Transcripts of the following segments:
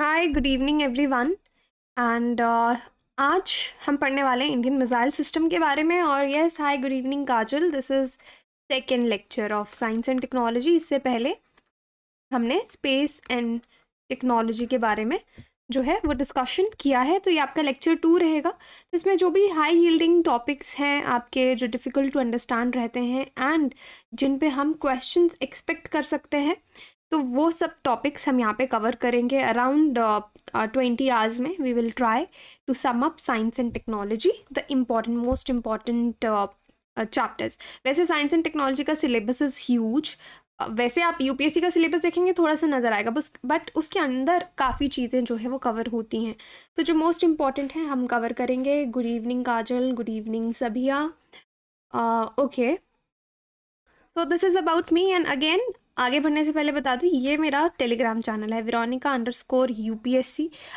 Hi good evening everyone and आज हम पढ़ने वाले हैं इंडियन मिसाइल सिस्टम के बारे में और yes hi good evening Kajal this is second lecture of science and technology इससे पहले हमने स्पेस एंड टेक्नोलॉजी के बारे में जो है वो डिस्कशन किया है तो ये आपका लेक्चर टू रहेगा तो इसमें जो भी हाई यील्डिंग टॉपिक्स हैं आपके जो डिफ़िकल्ट टू अंडरस्टैंड रहते हैं एंड जिन पे हम क्वेश्चंस एक्सपेक्ट कर सकते हैं तो वो सब टॉपिक्स हम यहाँ पे कवर करेंगे अराउंड ट्वेंटी आवर्स में we will try to sum up science and technology the important most important chapters वैसे साइंस एंड टेक्नोलॉजी का सिलेबस इज़ ह्यूज वैसे आप यूपीएससी का सिलेबस देखेंगे थोड़ा सा नज़र आएगा बस बट उसके अंदर काफ़ी चीज़ें जो है वो कवर होती हैं तो जो मोस्ट इम्पॉर्टेंट हैं हम कवर करेंगे good evening Kajal good evening Sabhiya okay so this is about me and again आगे बढ़ने से पहले बता दूँ ये मेरा टेलीग्राम चैनल है विरोनिका अंडर स्कोर यू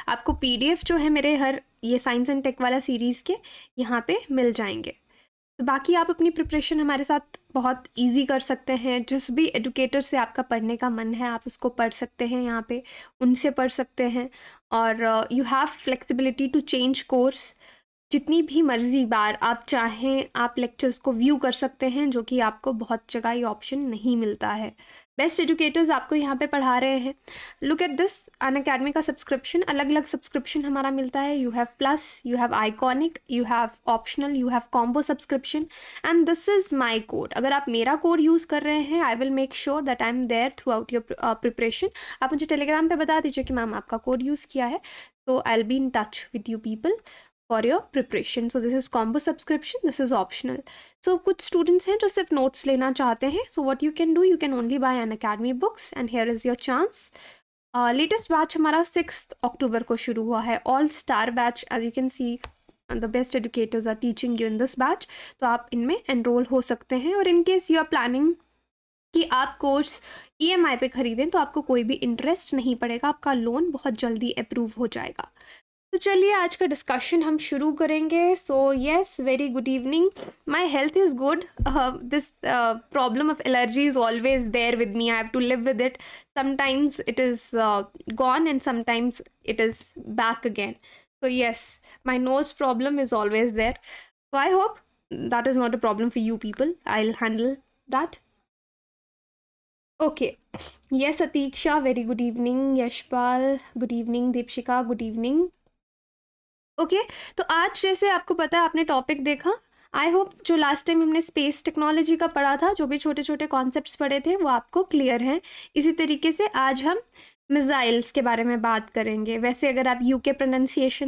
आपको पी जो है मेरे हर ये साइंस एंड टेक वाला सीरीज़ के यहाँ पे मिल जाएंगे तो बाकी आप अपनी प्रिपरेशन हमारे साथ बहुत इजी कर सकते हैं जिस भी एडुकेटर से आपका पढ़ने का मन है आप उसको पढ़ सकते हैं यहाँ पे उनसे पढ़ सकते हैं और you have flexibility to change course जितनी भी मर्ज़ी बार आप चाहें आप लेक्चर्स को व्यू कर सकते हैं जो कि आपको बहुत जगह ये ऑप्शन नहीं मिलता है बेस्ट एजुकेटर्स आपको यहाँ पे पढ़ा रहे हैं look at this Unacademy का सब्सक्रिप्शन अलग अलग सब्सक्रिप्शन हमारा मिलता है you have plus you have iconic you have optional you have combo subscription and this is my code अगर आप मेरा कोड यूज़ कर रहे हैं I will make sure that I am there throughout your preparation आप मुझे Telegram पर बता दीजिए कि मैम आपका कोड यूज़ किया है तो I'll be in touch with you people for your preparation so this is combo subscription this is optional so कुछ स्टूडेंट्स हैं जो सिर्फ नोट्स लेना चाहते हैं so what you can do you can only buy Unacademy books and here is your chance latest batch हमारा six October को शुरू हुआ है all star batch as you can see the best educators are teaching you in this batch तो आप इनमें enrol हो सकते हैं और in case you are planning कि आप course E e M I पर ख़रीदें तो आपको कोई भी इंटरेस्ट नहीं पड़ेगा आपका लोन बहुत जल्दी अप्रूव हो जाएगा तो चलिए आज का डिस्कशन हम शुरू करेंगे so yes very good evening my health is good this problem of allergy is always there with me I have to live with it sometimes it is gone and sometimes it is back again so yes my nose problem is always there so I hope is not a problem for you people I will handle that okay yes Atiksha very good evening Yashpal good evening Deepshikha good evening okay तो आज जैसे आपको पता है आपने topic देखा I hope जो last time हमने स्पेस टेक्नोलॉजी का पढ़ा था जो भी छोटे छोटे कॉन्सेप्ट पढ़े थे वो आपको क्लियर हैं इसी तरीके से आज हम मिज़ाइल्स के बारे में बात करेंगे वैसे अगर आप यू के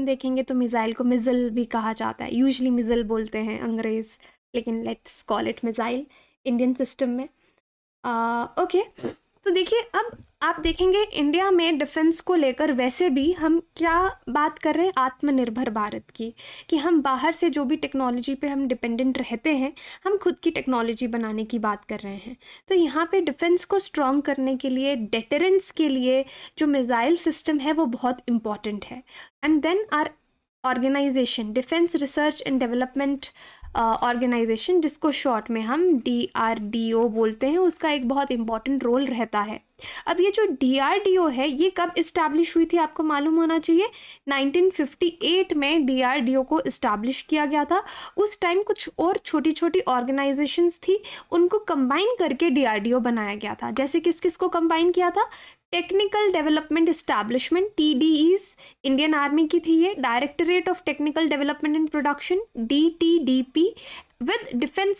देखेंगे तो मिज़ाइल को मिज़ल भी कहा जाता है यूजली मिज़ल बोलते हैं अंग्रेज़ लेकिन let's call it missile Indian system में ओके uh, okay. तो देखिए अब आप देखेंगे इंडिया में डिफेंस को लेकर वैसे भी हम क्या बात कर रहे हैं आत्मनिर्भर भारत की कि हम बाहर से जो भी टेक्नोलॉजी पे हम डिपेंडेंट रहते हैं हम खुद की टेक्नोलॉजी बनाने की बात कर रहे हैं तो यहाँ पे डिफेंस को स्ट्रॉन्ग करने के लिए डेटरेंस के लिए जो मिज़ाइल सिस्टम है वो बहुत इम्पॉर्टेंट है and then our organization defence research and development organization जिसको शॉर्ट में हम डी आर डी ओ बोलते हैं उसका एक बहुत इंपॉर्टेंट रोल रहता है अब ये जो डी आर डी ओ है ये कब इस्टेब्लिश हुई थी आपको मालूम होना चाहिए 1958 में डी आर डी ओ को इस्टेब्लिश किया गया था उस टाइम कुछ और छोटी छोटी ऑर्गेनाइजेशंस थी उनको कंबाइन करके डी आर डी ओ बनाया गया था जैसे किस किस को कंबाइन किया था technical development establishment T D is Indian army की थी ये directorate of technical development and production D T D P with defence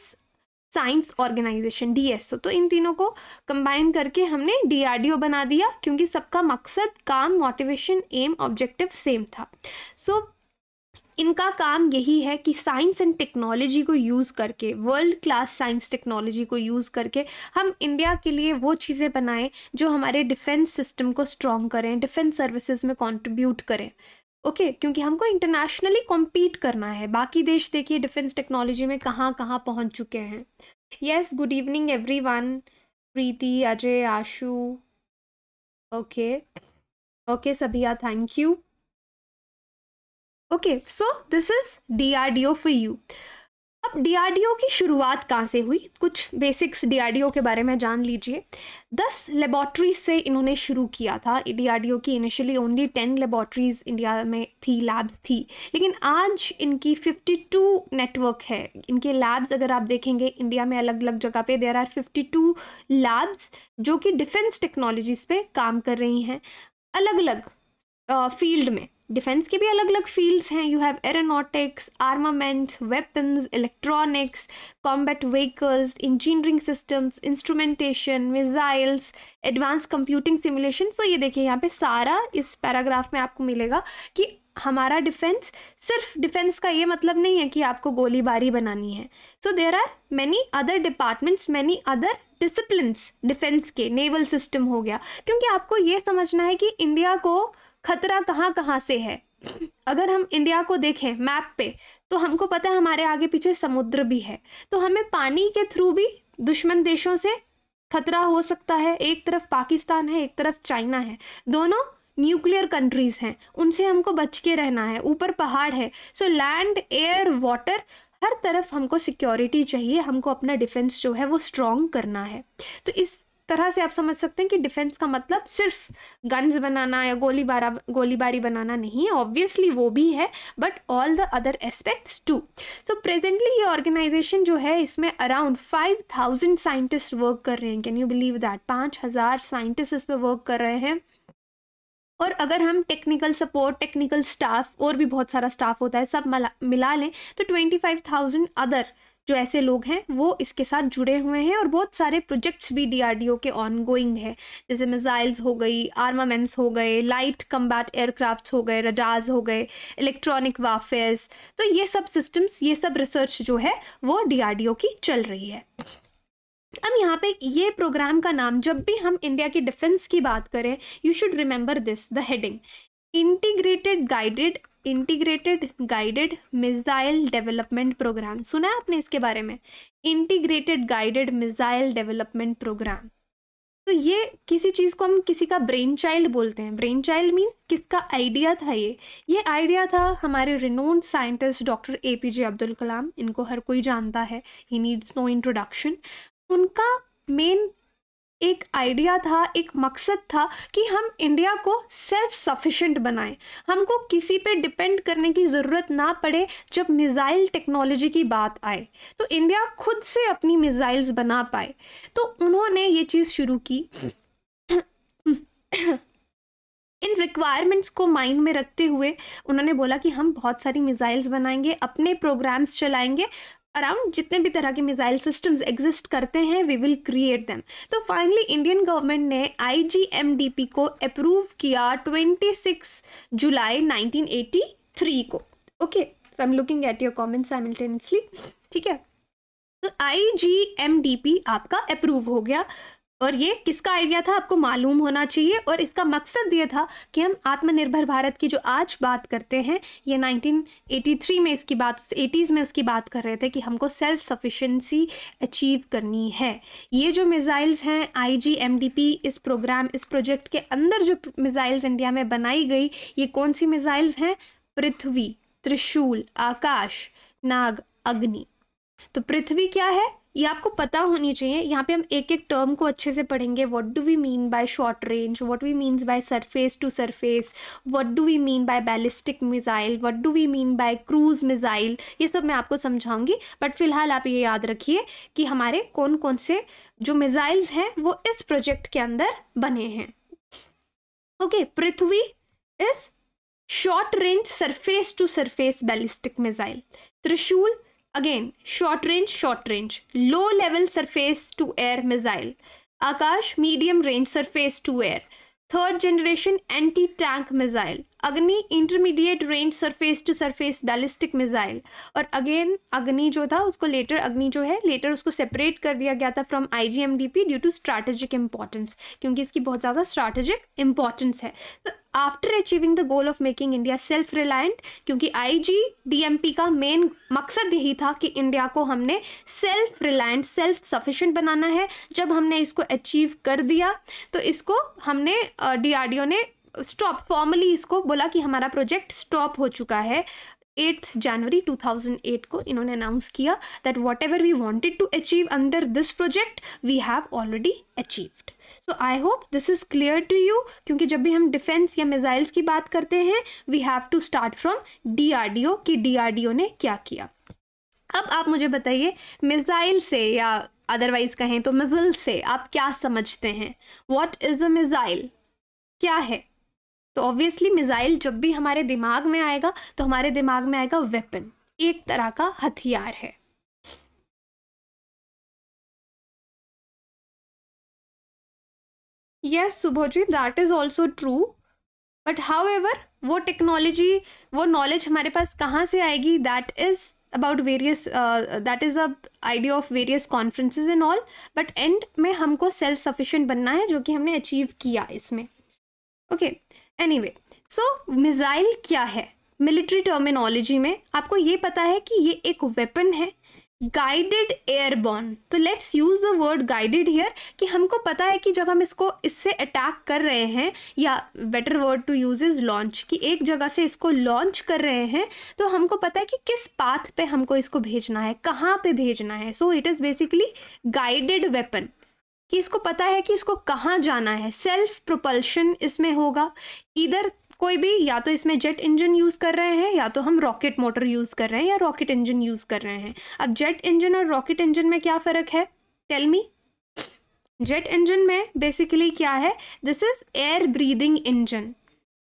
science organization D S O तो इन तीनों को कंबाइन करके हमने डी डी आर ओ बना दिया क्योंकि सबका मकसद काम मोटिवेशन एम ऑब्जेक्टिव सेम था सो so, इनका काम यही है कि साइंस एंड टेक्नोलॉजी को यूज़ करके वर्ल्ड क्लास साइंस टेक्नोलॉजी को यूज़ करके हम इंडिया के लिए वो चीज़ें बनाएं जो हमारे डिफेंस सिस्टम को स्ट्रॉन्ग करें डिफेंस सर्विसेज में कंट्रीब्यूट करें ओके okay, क्योंकि हमको इंटरनेशनली कॉम्पीट करना है बाकी देश देखिए डिफेंस टेक्नोलॉजी में कहाँ कहाँ पहुँच चुके हैं yes good evening everyone Preeti Ajay Ashu okay okay Sabhiya thank you okay so this is DRDO for you अब डीआरडीओ की शुरुआत कहाँ से हुई कुछ बेसिक्स डीआरडीओ के बारे में जान लीजिए दस लेबॉर्ट्रीज से इन्होंने शुरू किया था डीआरडीओ की initially only ten laboratories India में थी लैब्स थी लेकिन आज इनकी फिफ्टी टू नेटवर्क है इनके लैब्स अगर आप देखेंगे इंडिया में अलग अलग जगह पे there are fifty two labs जो कि डिफेंस टेक्नोलॉजीज़ पे काम कर रही हैं अलग अलग फील्ड में डिफेंस के भी अलग अलग फील्ड्स हैं you have aeronautics armaments weapons electronics combat vehicles engineering systems instrumentation missiles advance computing simulation so ये देखिए यहाँ पे सारा इस पैराग्राफ में आपको मिलेगा कि हमारा डिफेंस सिर्फ डिफेंस का ये मतलब नहीं है कि आपको गोलीबारी बनानी है so there are many other departments many other discipline defence के नेवल सिस्टम हो गया क्योंकि आपको ये समझना है कि इंडिया को खतरा कहाँ कहाँ से है अगर हम इंडिया को देखें मैप पे तो हमको पता है हमारे आगे पीछे समुद्र भी है तो हमें पानी के थ्रू भी दुश्मन देशों से खतरा हो सकता है एक तरफ पाकिस्तान है एक तरफ चाइना है दोनों न्यूक्लियर कंट्रीज़ हैं उनसे हमको बच के रहना है ऊपर पहाड़ है सो लैंड एयर वाटर हर तरफ हमको सिक्योरिटी चाहिए हमको अपना डिफेंस जो है वो स्ट्रॉन्ग करना है तो इस तरह से आप समझ सकते हैं कि डिफेंस का मतलब सिर्फ गन्स बनाना या गोली बारा गोलीबारी बनाना नहीं है ऑब्वियसली वो भी है but all the other aspects too so presently ये ऑर्गेनाइजेशन जो है इसमें around five thousand scientist work कर रहे हैं कैन यू बिलीव दैट पाँच हज़ार साइंटिस्ट इस पर वर्क कर रहे हैं और अगर हम टेक्निकल सपोर्ट टेक्निकल स्टाफ और भी बहुत सारा स्टाफ होता है सब मिला लें तो ट्वेंटी फाइव थाउजेंड अदर जो ऐसे लोग हैं वो इसके साथ जुड़े हुए हैं और बहुत सारे प्रोजेक्ट्स भी डी के ऑनगोइंग है जैसे मिसाइल्स हो गई आर्मामेंट्स हो गए लाइट कम्बैट एयरक्राफ्ट हो गए रडार्स हो गए इलेक्ट्रॉनिक वाफेयर्स तो ये सब सिस्टम्स ये सब रिसर्च जो है वो डी की चल रही है अब यहाँ पे ये प्रोग्राम का नाम जब भी हम इंडिया की डिफेंस की बात करें you should remember this the heading integrated guided integrated guided missile development program सुना है आपने इसके बारे में integrated guided missile development program तो ये किसी चीज़ को हम किसी का ब्रेन चाइल्ड बोलते हैं ब्रेन चाइल्ड मीन किसका आइडिया था ये ये आइडिया था हमारे renowned scientist doctor A P J Abdul Kalam इनको हर कोई जानता है ही नीड्स नो इंट्रोडक्शन उनका मेन एक आइडिया था एक मकसद था कि हम इंडिया को सेल्फ सफिशेंट बनाएं हमको किसी पे डिपेंड करने की ज़रूरत ना पड़े जब मिज़ाइल टेक्नोलॉजी की बात आए तो इंडिया खुद से अपनी मिज़ाइल्स बना पाए तो उन्होंने ये चीज़ शुरू की इन रिक्वायरमेंट्स को माइंड में रखते हुए उन्होंने बोला कि हम बहुत सारी मिज़ाइल्स बनाएंगे अपने प्रोग्राम्स चलाएंगे अराउंड जितने भी तरह के मिसाइल सिस्टम्स एग्जिस्ट करते हैं वी विल क्रिएट देम तो फाइनली इंडियन गवर्नमेंट ने आईजीएमडीपी को अप्रूव किया 26 जुलाई 1983 को okay so I am looking at your comment simultaneously ठीक है तो आईजीएमडीपी आपका अप्रूव हो गया और ये किसका आइडिया था आपको मालूम होना चाहिए और इसका मकसद ये था कि हम आत्मनिर्भर भारत की जो आज बात करते हैं ये 1983 में इसकी बात एटीज़ में उसकी बात कर रहे थे कि हमको सेल्फ सफिशेंसी अचीव करनी है ये जो मिज़ाइल्स हैं आईजीएमडीपी इस प्रोग्राम इस प्रोजेक्ट के अंदर जो मिज़ाइल्स इंडिया में बनाई गई ये कौन सी मिज़ाइल्स हैं पृथ्वी त्रिशूल आकाश नाग अग्नि तो पृथ्वी क्या है ये आपको पता होनी चाहिए यहाँ पे हम एक एक टर्म को अच्छे से पढ़ेंगे what do we mean by short range what we means by surface to surface what do we mean by ballistic missile what do we mean by cruise missile ये सब मैं आपको समझाऊंगी बट फिलहाल आप ये याद रखिए कि हमारे कौन कौन से जो मिसाइल्स हैं वो इस प्रोजेक्ट के अंदर बने हैं okay Prithvi is short range surface to surface ballistic missile Trishul again short range short range low level surface to air missile Akash medium range surface to air third generation anti tank missile Agni intermediate range surface to surface ballistic missile और again Agni जो था उसको letter अग्नि जो है letter उसको separate कर दिया गया था from IGMDP due to strategic importance क्योंकि इसकी बहुत ज़्यादा स्ट्रैटेजिक इम्पॉर्टेंस है तो after achieving the goal of making India self reliant क्योंकि आई पी का मेन मकसद यही था कि इंडिया को हमने सेल्फ रिलायंट सेल्फ सफिशेंट बनाना है जब हमने इसको अचीव कर दिया तो इसको हमने डीआरडीओ ने स्टॉप फॉर्मली इसको बोला कि हमारा प्रोजेक्ट स्टॉप हो चुका है एट्थ जनवरी 2008 को इन्होंने अनाउंस किया that whatever we wanted to achieve under this project we have already achieved so I hope this is clear to you क्योंकि जब भी हम डिफेंस या मिज़ाइल्स की बात करते हैं we have to start from D R D O कि डी आर डी ओ ने क्या किया अब आप मुझे बताइए मिज़ाइल से या अदरवाइज कहें तो मिज़ल से आप क्या समझते हैं वॉट इज़ अ मिज़ाइल क्या है तो ऑब्वियसली मिज़ाइल जब भी हमारे दिमाग में आएगा तो हमारे दिमाग में आएगा वेपन एक तरह का हथियार है yes Suboji that is also true but however वो टेक्नोलॉजी वो नॉलेज हमारे पास कहाँ से आएगी that is about various that is a idea of various conferences in all but end में हमको सेल्फ सफिशेंट बनना है जो कि हमने अचीव किया इसमें okay okay. Anyway so missile क्या है मिलिट्री टर्मिनोलॉजी में आपको ये पता है कि ये एक वेपन है गाइडेड एयरबॉर्न तो let's use the word guided here कि हमको पता है कि जब हम इसको इससे अटैक कर रहे हैं या better word to use is launch कि एक जगह से इसको लॉन्च कर रहे हैं तो हमको पता है कि किस पाथ पे हमको इसको भेजना है कहाँ पे भेजना है so it is basically guided weapon कि इसको पता है कि इसको कहाँ जाना है सेल्फ प्रोपल्शन इसमें होगा इधर कोई भी या तो इसमें जेट इंजन यूज़ कर रहे हैं या तो हम रॉकेट मोटर यूज़ कर रहे हैं या रॉकेट इंजन यूज़ कर रहे हैं अब जेट इंजन और रॉकेट इंजन में क्या फ़र्क है टेल मी जेट इंजन में बेसिकली क्या है this is air breathing engine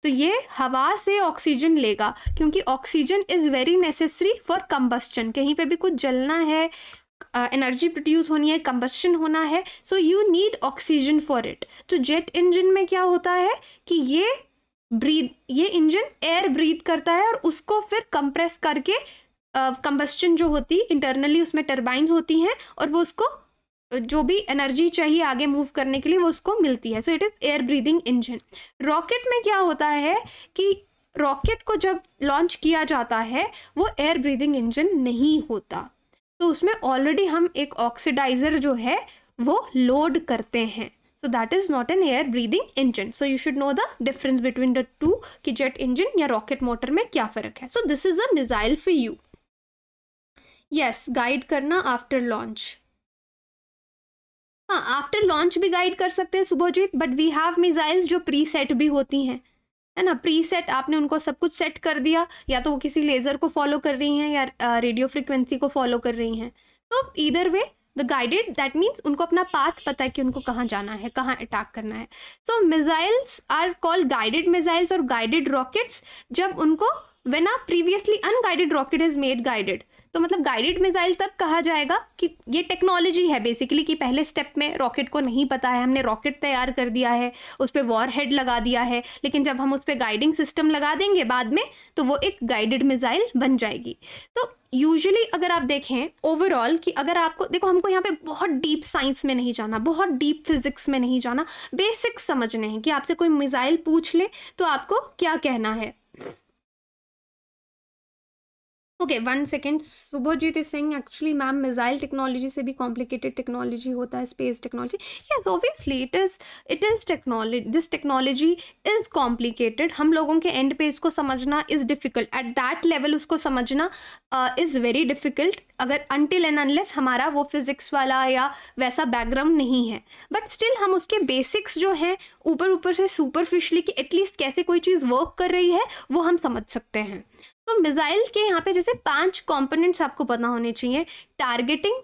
तो ये हवा से ऑक्सीजन लेगा क्योंकि oxygen is very necessary for combustion कहीं पे भी कुछ जलना है एनर्जी uh, प्रोड्यूस होनी है कंबस्शन होना है so you need oxygen for it तो जेट इंजन में क्या होता है कि ये ब्रीद ये इंजन एयर ब्रीद करता है और उसको फिर कंप्रेस करके कंबस्चन uh, जो होती इंटरनली उसमें टर्बाइंस होती हैं और वो उसको uh, जो भी एनर्जी चाहिए आगे मूव करने के लिए वो उसको मिलती है so it is air breathing engine rocket में क्या होता है कि रॉकेट को जब लॉन्च किया जाता है वो एयर ब्रीदिंग इंजन नहीं होता तो उसमें ऑलरेडी हम एक ऑक्सीडाइज़र जो है वो लोड करते हैं so that is not an air breathing engine so you should know the difference between the two कि जेट इंजन या रॉकेट मोटर में क्या फ़र्क है so this is a missile for you yes guide करना after launch हाँ after launch भी guide कर सकते हैं Subojit but we have missiles जो प्री सेट भी होती हैं है ना प्री सेट आपने उनको सब कुछ सेट कर दिया या तो वो किसी लेज़र को फॉलो कर रही हैं या रेडियो फ्रिक्वेंसी को फॉलो कर रही हैं तो इधर वे द गाइडेड दैट मीन्स उनको अपना पाथ पता है कि उनको कहाँ जाना है कहाँ अटैक करना है so missiles are called guided missiles और गाइडेड रॉकेट्स जब उनको when a previously unguided rocket is made guided तो मतलब गाइडेड मिसाइल तब कहा जाएगा कि ये टेक्नोलॉजी है बेसिकली कि पहले स्टेप में रॉकेट को नहीं पता है हमने रॉकेट तैयार कर दिया है उस पर वॉर हेड लगा दिया है लेकिन जब हम उस पर गाइडिंग सिस्टम लगा देंगे बाद में तो वो एक गाइडेड मिसाइल बन जाएगी तो यूजुअली अगर आप देखें ओवरऑल कि अगर आपको देखो हमको यहाँ पे बहुत डीप साइंस में नहीं जाना बहुत डीप फिजिक्स में नहीं जाना बेसिक्स समझने हैं कि आपसे कोई मिसाइल पूछ ले तो आपको क्या कहना है okay one second Subojeet Singh actually ma'am missile technology से भी कॉम्प्लिकेटेड टेक्नोलॉजी होता है space technology yes obviously it is it is technology this technology is complicated हम लोगों के एंड पे इसको समझना is difficult at that level उसको समझना इज़ वेरी डिफ़िकल्ट अगर अनटिल एंड अनलेस हमारा वो फिज़िक्स वाला या वैसा बैकग्राउंड नहीं है बट स्टिल हम उसके बेसिक्स जो हैं ऊपर ऊपर से सुपरफिशली कि एटलीस्ट कैसे कोई चीज़ वर्क कर रही है वो हम समझ सकते हैं तो मिसाइल के यहाँ पे जैसे पांच कंपोनेंट्स आपको पता होने चाहिए targeting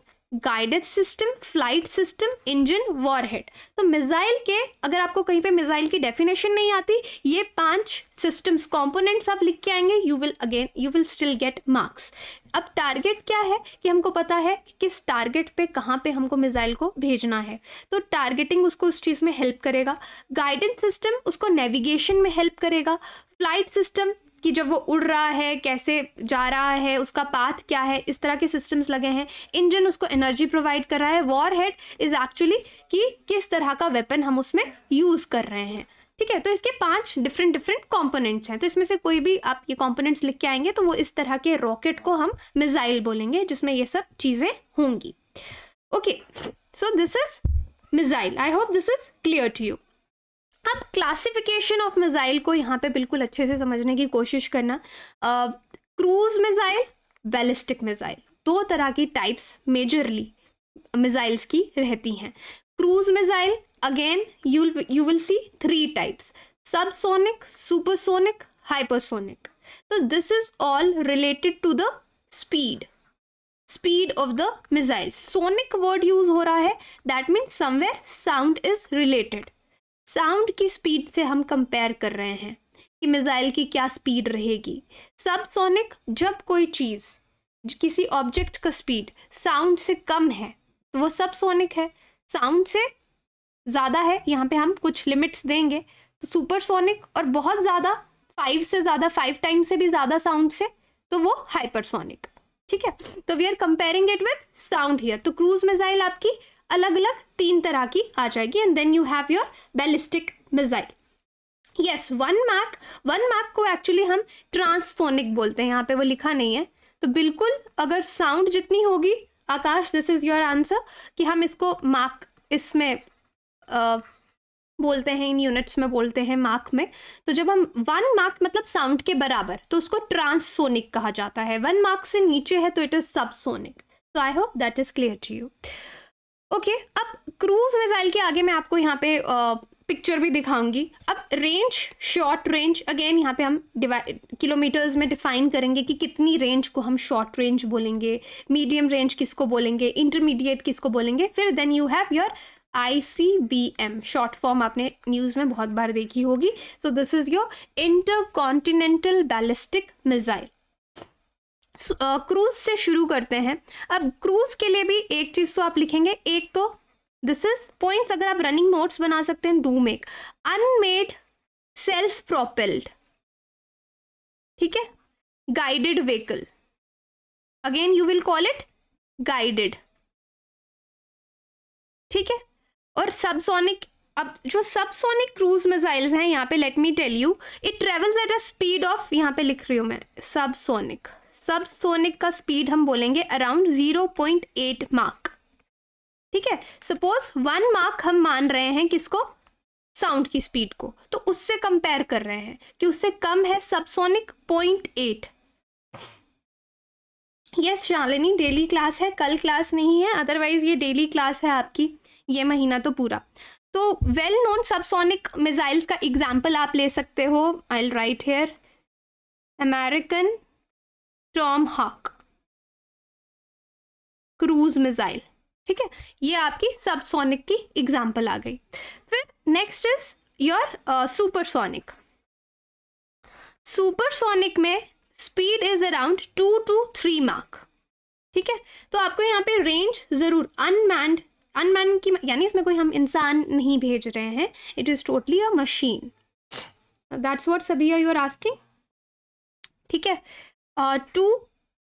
guided system flight system engine warhead तो मिसाइल के अगर आपको कहीं पे मिसाइल की डेफिनेशन नहीं आती ये पांच सिस्टम्स कंपोनेंट्स आप लिख के आएंगे you will again you will still get marks अब टारगेट क्या है कि हमको पता है कि किस टारगेट पे कहाँ पे हमको मिसाइल को भेजना है तो टारगेटिंग उसको उस चीज़ में हेल्प करेगा गाइडेंस सिस्टम उसको नेविगेशन में हेल्प करेगा फ्लाइट सिस्टम कि जब वो उड़ रहा है कैसे जा रहा है उसका पाथ क्या है इस तरह के सिस्टम्स लगे हैं इंजन उसको एनर्जी प्रोवाइड कर रहा है वॉर हेड इज़ एक्चुअली कि किस तरह का वेपन हम उसमें यूज़ कर रहे हैं ठीक है तो इसके पांच डिफरेंट डिफरेंट कंपोनेंट्स हैं तो इसमें से कोई भी आप ये कंपोनेंट्स लिख के आएंगे तो वो इस तरह के रॉकेट को हम मिसाइल बोलेंगे जिसमें ये सब चीज़ें होंगी okay so this is missile I hope this is clear to you अब क्लासिफिकेशन ऑफ मिज़ाइल को यहाँ पे बिल्कुल अच्छे से समझने की कोशिश करना क्रूज मिज़ाइल बैलिस्टिक मिज़ाइल दो तरह की टाइप्स मेजरली मिज़ाइल्स की रहती हैं cruise missile again you you will see three types subsonic supersonic hypersonic तो this is all related to the speed speed of the missile sonic word use हो रहा है that means somewhere sound is related sound की speed से हम compare कर रहे हैं कि मिज़ाइल की क्या स्पीड रहेगी सब सोनिक जब कोई चीज़ किसी ऑब्जेक्ट का स्पीड साउंड से कम है तो वो सब सोनिक है साउंड से ज़्यादा है यहाँ पे हम कुछ लिमिट्स देंगे तो सुपरसोनिक और बहुत ज़्यादा फाइव से ज़्यादा फाइव टाइम से भी ज़्यादा साउंड से तो वो हाइपरसोनिक ठीक है तो we are comparing it with sound here तो क्रूज मिसाइल आपकी अलग अलग तीन तरह की आ जाएगी and then you have your ballistic missile yes one Mach one Mach को एक्चुअली हम ट्रांसफोनिक बोलते हैं यहाँ पे वो लिखा नहीं है तो बिल्कुल अगर साउंड जितनी होगी Akash this is your answer कि हम इसको मार्क इसमें बोलते हैं इन यूनिट्स में बोलते हैं मार्क में तो जब हम वन मार्क मतलब साउंड के बराबर तो उसको ट्रांससोनिक कहा जाता है वन मार्क से नीचे है तो इट इज़ सबसोनिक तो I hope that is clear to you okay okay, अब क्रूज मिसाइल के आगे मैं आपको यहाँ पे पिक्चर भी दिखाऊंगी अब रेंज शॉर्ट रेंज अगेन यहाँ पे हम किलोमीटर्स में डिफाइन करेंगे कि कितनी रेंज को हम शॉर्ट रेंज बोलेंगे मीडियम रेंज किसको बोलेंगे इंटरमीडिएट किसको बोलेंगे फिर then you have your I C B M short form आपने न्यूज़ में बहुत बार देखी होगी so this is your intercontinental ballistic missile cruise से शुरू करते हैं अब क्रूज के लिए भी एक चीज़ तो आप लिखेंगे एक तो दिस इज पॉइंट्स अगर आप रनिंग नोट्स बना सकते हैं do make unmanned self propelled ठीक है guided vehicle again you will call it guided ठीक है और सबसोनिक अब जो सबसोनिक क्रूज मिसाइल्स हैं यहाँ पे let me tell you it travels at a speed of यहाँ पे लिख रही हूँ मैं सबसोनिक सबसोनिक का स्पीड हम बोलेंगे अराउंड 0.8 मार्क ठीक है सपोज वन मार्क हम मान रहे हैं किसको साउंड की स्पीड को तो उससे कंपेयर कर रहे हैं कि उससे कम है subsonic point eight yes Shalini daily class है कल क्लास नहीं है अदरवाइज ये डेली क्लास है आपकी ये महीना तो पूरा तो वेल नोन सबसोनिक मिसाइल्स का एग्जाम्पल आप ले सकते हो I right here American Tomahawk cruise missile ठीक है ये आपकी सबसोनिक की एग्जाम्पल आ गई फिर next is your supersonic supersonic में speed is around two two three मार्क ठीक है तो आपको यहाँ पे रेंज ज़रूर अनमैंड अनमैन की यानी इसमें कोई हम इंसान नहीं भेज रहे हैं it is totally a machine that's what सभी आर यू आर आस्किंग ठीक है टू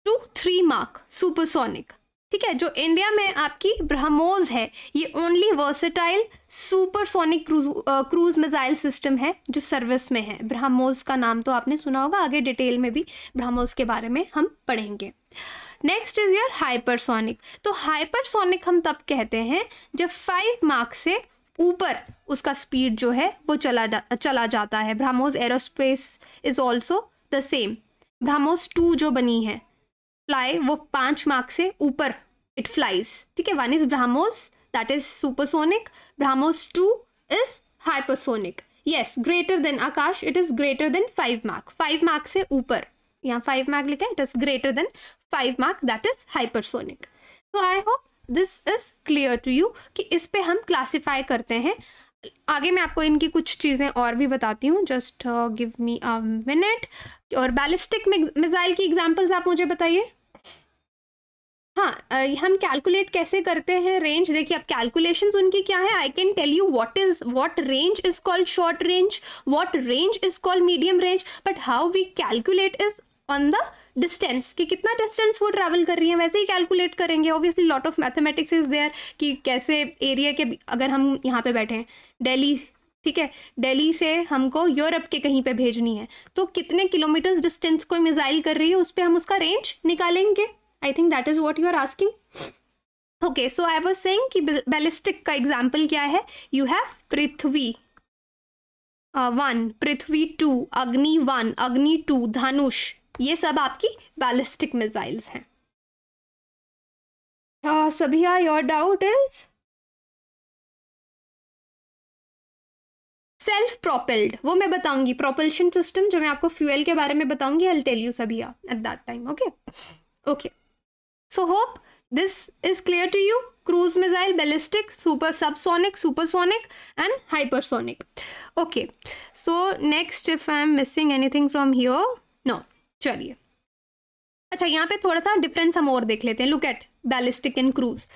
टू थ्री मार्क सुपरसोनिक ठीक है जो इंडिया में आपकी ब्रह्मोज है ये only versatile supersonic cruise missile system है जो सर्विस में है ब्रह्मोस का नाम तो आपने सुना होगा आगे डिटेल में भी ब्रह्मोस के बारे में हम पढ़ेंगे नेक्स्ट इज योर हाइपरसोनिक तो हाइपरसोनिक हम तब कहते हैं जब फाइव मार्क से ऊपर उसका स्पीड जो है वो चला चला जाता है BrahMos aerospace is also the same BrahMos two जो बनी है फ्लाई वो पाँच मार्क से ऊपर इट फ्लाइज ठीक है one is BrahMos that is supersonic BrahMos two is hypersonic yes greater than Akash it is greater than five mark five mark से ऊपर यहाँ फाइव मार्क लिखा है it is greater than five mark that is hypersonic तो I hope this is clear to you कि इस पे हम क्लासीफाई करते हैं आगे मैं आपको इनकी कुछ चीज़ें और भी बताती हूँ just give me a minute और बैलिस्टिक मिज़ाइल की एग्जांपल्स आप मुझे बताइए हाँ हम कैलकुलेट कैसे करते हैं रेंज देखिए अब कैलकुलेशंस उनकी क्या है I can tell you what is what range is called short range what range is called medium range but how we calculate is on the distance कि कितना डिस्टेंस वो ट्रैवल कर रही है वैसे ही कैलकुलेट करेंगे obviously lot of mathematics is there कि कैसे एरिया के अगर हम यहाँ पे बैठे हैं दिल्ली ठीक है दिल्ली से हमको यूरोप के कहीं पे भेजनी है तो कितने किलोमीटर्स डिस्टेंस कोई मिसाइल कर रही है उस पर हम उसका रेंज निकालेंगे I think that is what you are asking okay so I was saying कि बैलिस्टिक का एग्जाम्पल क्या है you have Prithvi one Prithvi two Agni one Agni two Dhanush ये सब आपकी बैलिस्टिक मिसाइल्स हैं सभी your doubt is self propelled वो मैं बताऊंगी प्रोपल्शन सिस्टम जो मैं आपको फ्यूएल के बारे में बताऊंगी आई टेल यू सभी at that time okay okay so hope this is clear to you cruise missile ballistic super subsonic supersonic and hypersonic okay so next if I am missing anything from here no चलिए अच्छा यहाँ पे थोड़ा सा difference हम और देख लेते हैं look at ballistic and cruise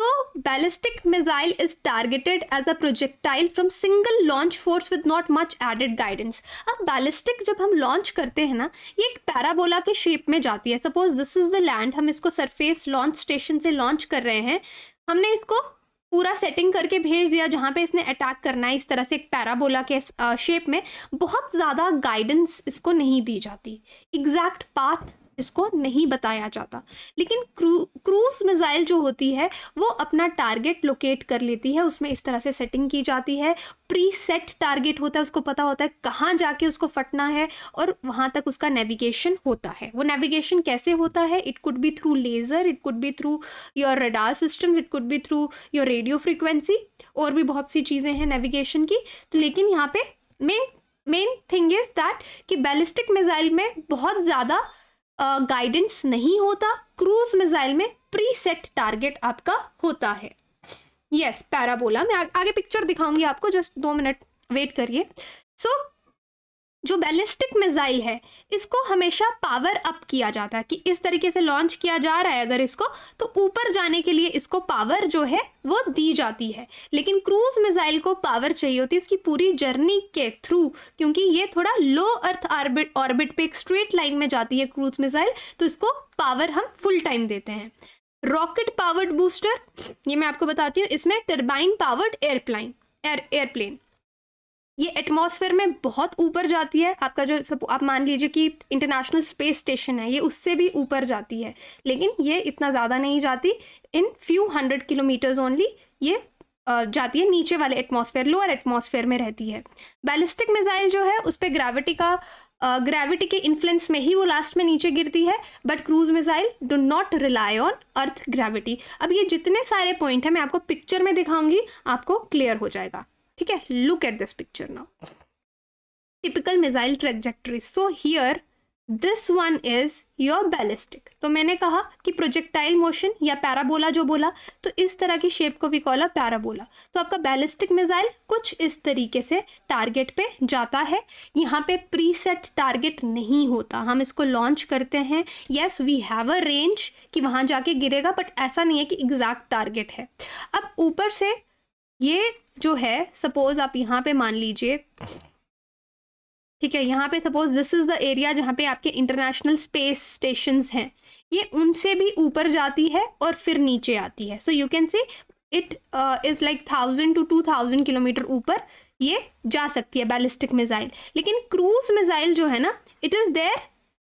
तो ballistic missile is targeted as a projectile from single launch force with not much added guidance अब बैलिस्टिक जब हम लॉन्च करते हैं ना ये एक पैराबोला के शेप में जाती है suppose this is the land हम इसको सरफेस लॉन्च स्टेशन से लॉन्च कर रहे हैं हमने इसको पूरा सेटिंग करके भेज दिया जहाँ पे इसने अटैक करना है इस तरह से एक पैराबोला के शेप में बहुत ज़्यादा गाइडेंस इसको नहीं दी जाती एग्जैक्ट पाथ इसको नहीं बताया जाता लेकिन क्रू क्रूज मिज़ाइल जो होती है वो अपना टारगेट लोकेट कर लेती है उसमें इस तरह से सेटिंग की जाती है प्री सेट टारगेट होता है उसको पता होता है कहाँ जाके उसको फटना है और वहाँ तक उसका नेविगेशन होता है वो नेविगेशन कैसे होता है it could be through laser it could be through your radar system it could be through your radio frequency और भी बहुत सी चीज़ें हैं नेविगेशन की तो लेकिन यहाँ पे main main thing is that कि बैलिस्टिक मिज़ाइल में बहुत ज़्यादा गाइडेंस नहीं होता क्रूज मिसाइल में प्रीसेट टारगेट आपका होता है यस yes, पैराबोला मैं आ, आगे पिक्चर दिखाऊंगी आपको जस्ट दो मिनट वेट करिए सो जो बैलिस्टिक मिसाइल है इसको हमेशा पावर अप किया जाता है कि इस तरीके से लॉन्च किया जा रहा है अगर इसको तो ऊपर जाने के लिए इसको पावर जो है वो दी जाती है लेकिन क्रूज मिसाइल को पावर चाहिए होती है उसकी पूरी जर्नी के थ्रू क्योंकि ये थोड़ा लो अर्थ ऑर्बिट ऑर्बिट पे एक स्ट्रेट लाइन में जाती है क्रूज मिसाइल तो इसको पावर हम फुल टाइम देते हैं रॉकेट पावर्ड बूस्टर ये मैं आपको बताती हूँ इसमें turbine powered airplane air airplane ये एटमॉस्फेयर में बहुत ऊपर जाती है आपका जो सब आप मान लीजिए कि इंटरनेशनल स्पेस स्टेशन है ये उससे भी ऊपर जाती है लेकिन ये इतना ज़्यादा नहीं जाती in few hundred kilometres only ये जाती है नीचे वाले एटमॉस्फेयर लोअर एटमॉस्फेयर में रहती है बैलिस्टिक मिसाइल जो है उस पर ग्रेविटी का ग्रेविटी के इन्फ्लुएंस में ही वो लास्ट में नीचे गिरती है but cruise missile do not rely on earth gravity अब ये जितने सारे पॉइंट हैं मैं आपको पिक्चर में दिखाऊंगी आपको क्लियर हो जाएगा ठीक है look at this picture now typical missile trajectory so here this one is your ballistic तो मैंने कहा कि प्रोजेक्टाइल मोशन या पैराबोला जो बोला तो इस तरह की शेप को भी कॉल पैराबोला तो आपका बैलिस्टिक मिसाइल कुछ इस तरीके से टारगेट पे जाता है यहाँ पे प्री सेट टारगेट नहीं होता हम इसको लॉन्च करते हैं yes we have a range कि वहाँ जाके गिरेगा बट ऐसा नहीं है कि एग्जैक्ट टारगेट है अब ऊपर से ये जो है सपोज आप यहाँ पे मान लीजिए ठीक है यहाँ पे suppose this is the area जहाँ पे आपके इंटरनेशनल स्पेस स्टेशन हैं ये उनसे भी ऊपर जाती है और फिर नीचे आती है so you can say it is like thousand two two thousand kilometre ऊपर ये जा सकती है बैलिस्टिक मिज़ाइल लेकिन क्रूज मिज़ाइल जो है ना इट इज़ देयर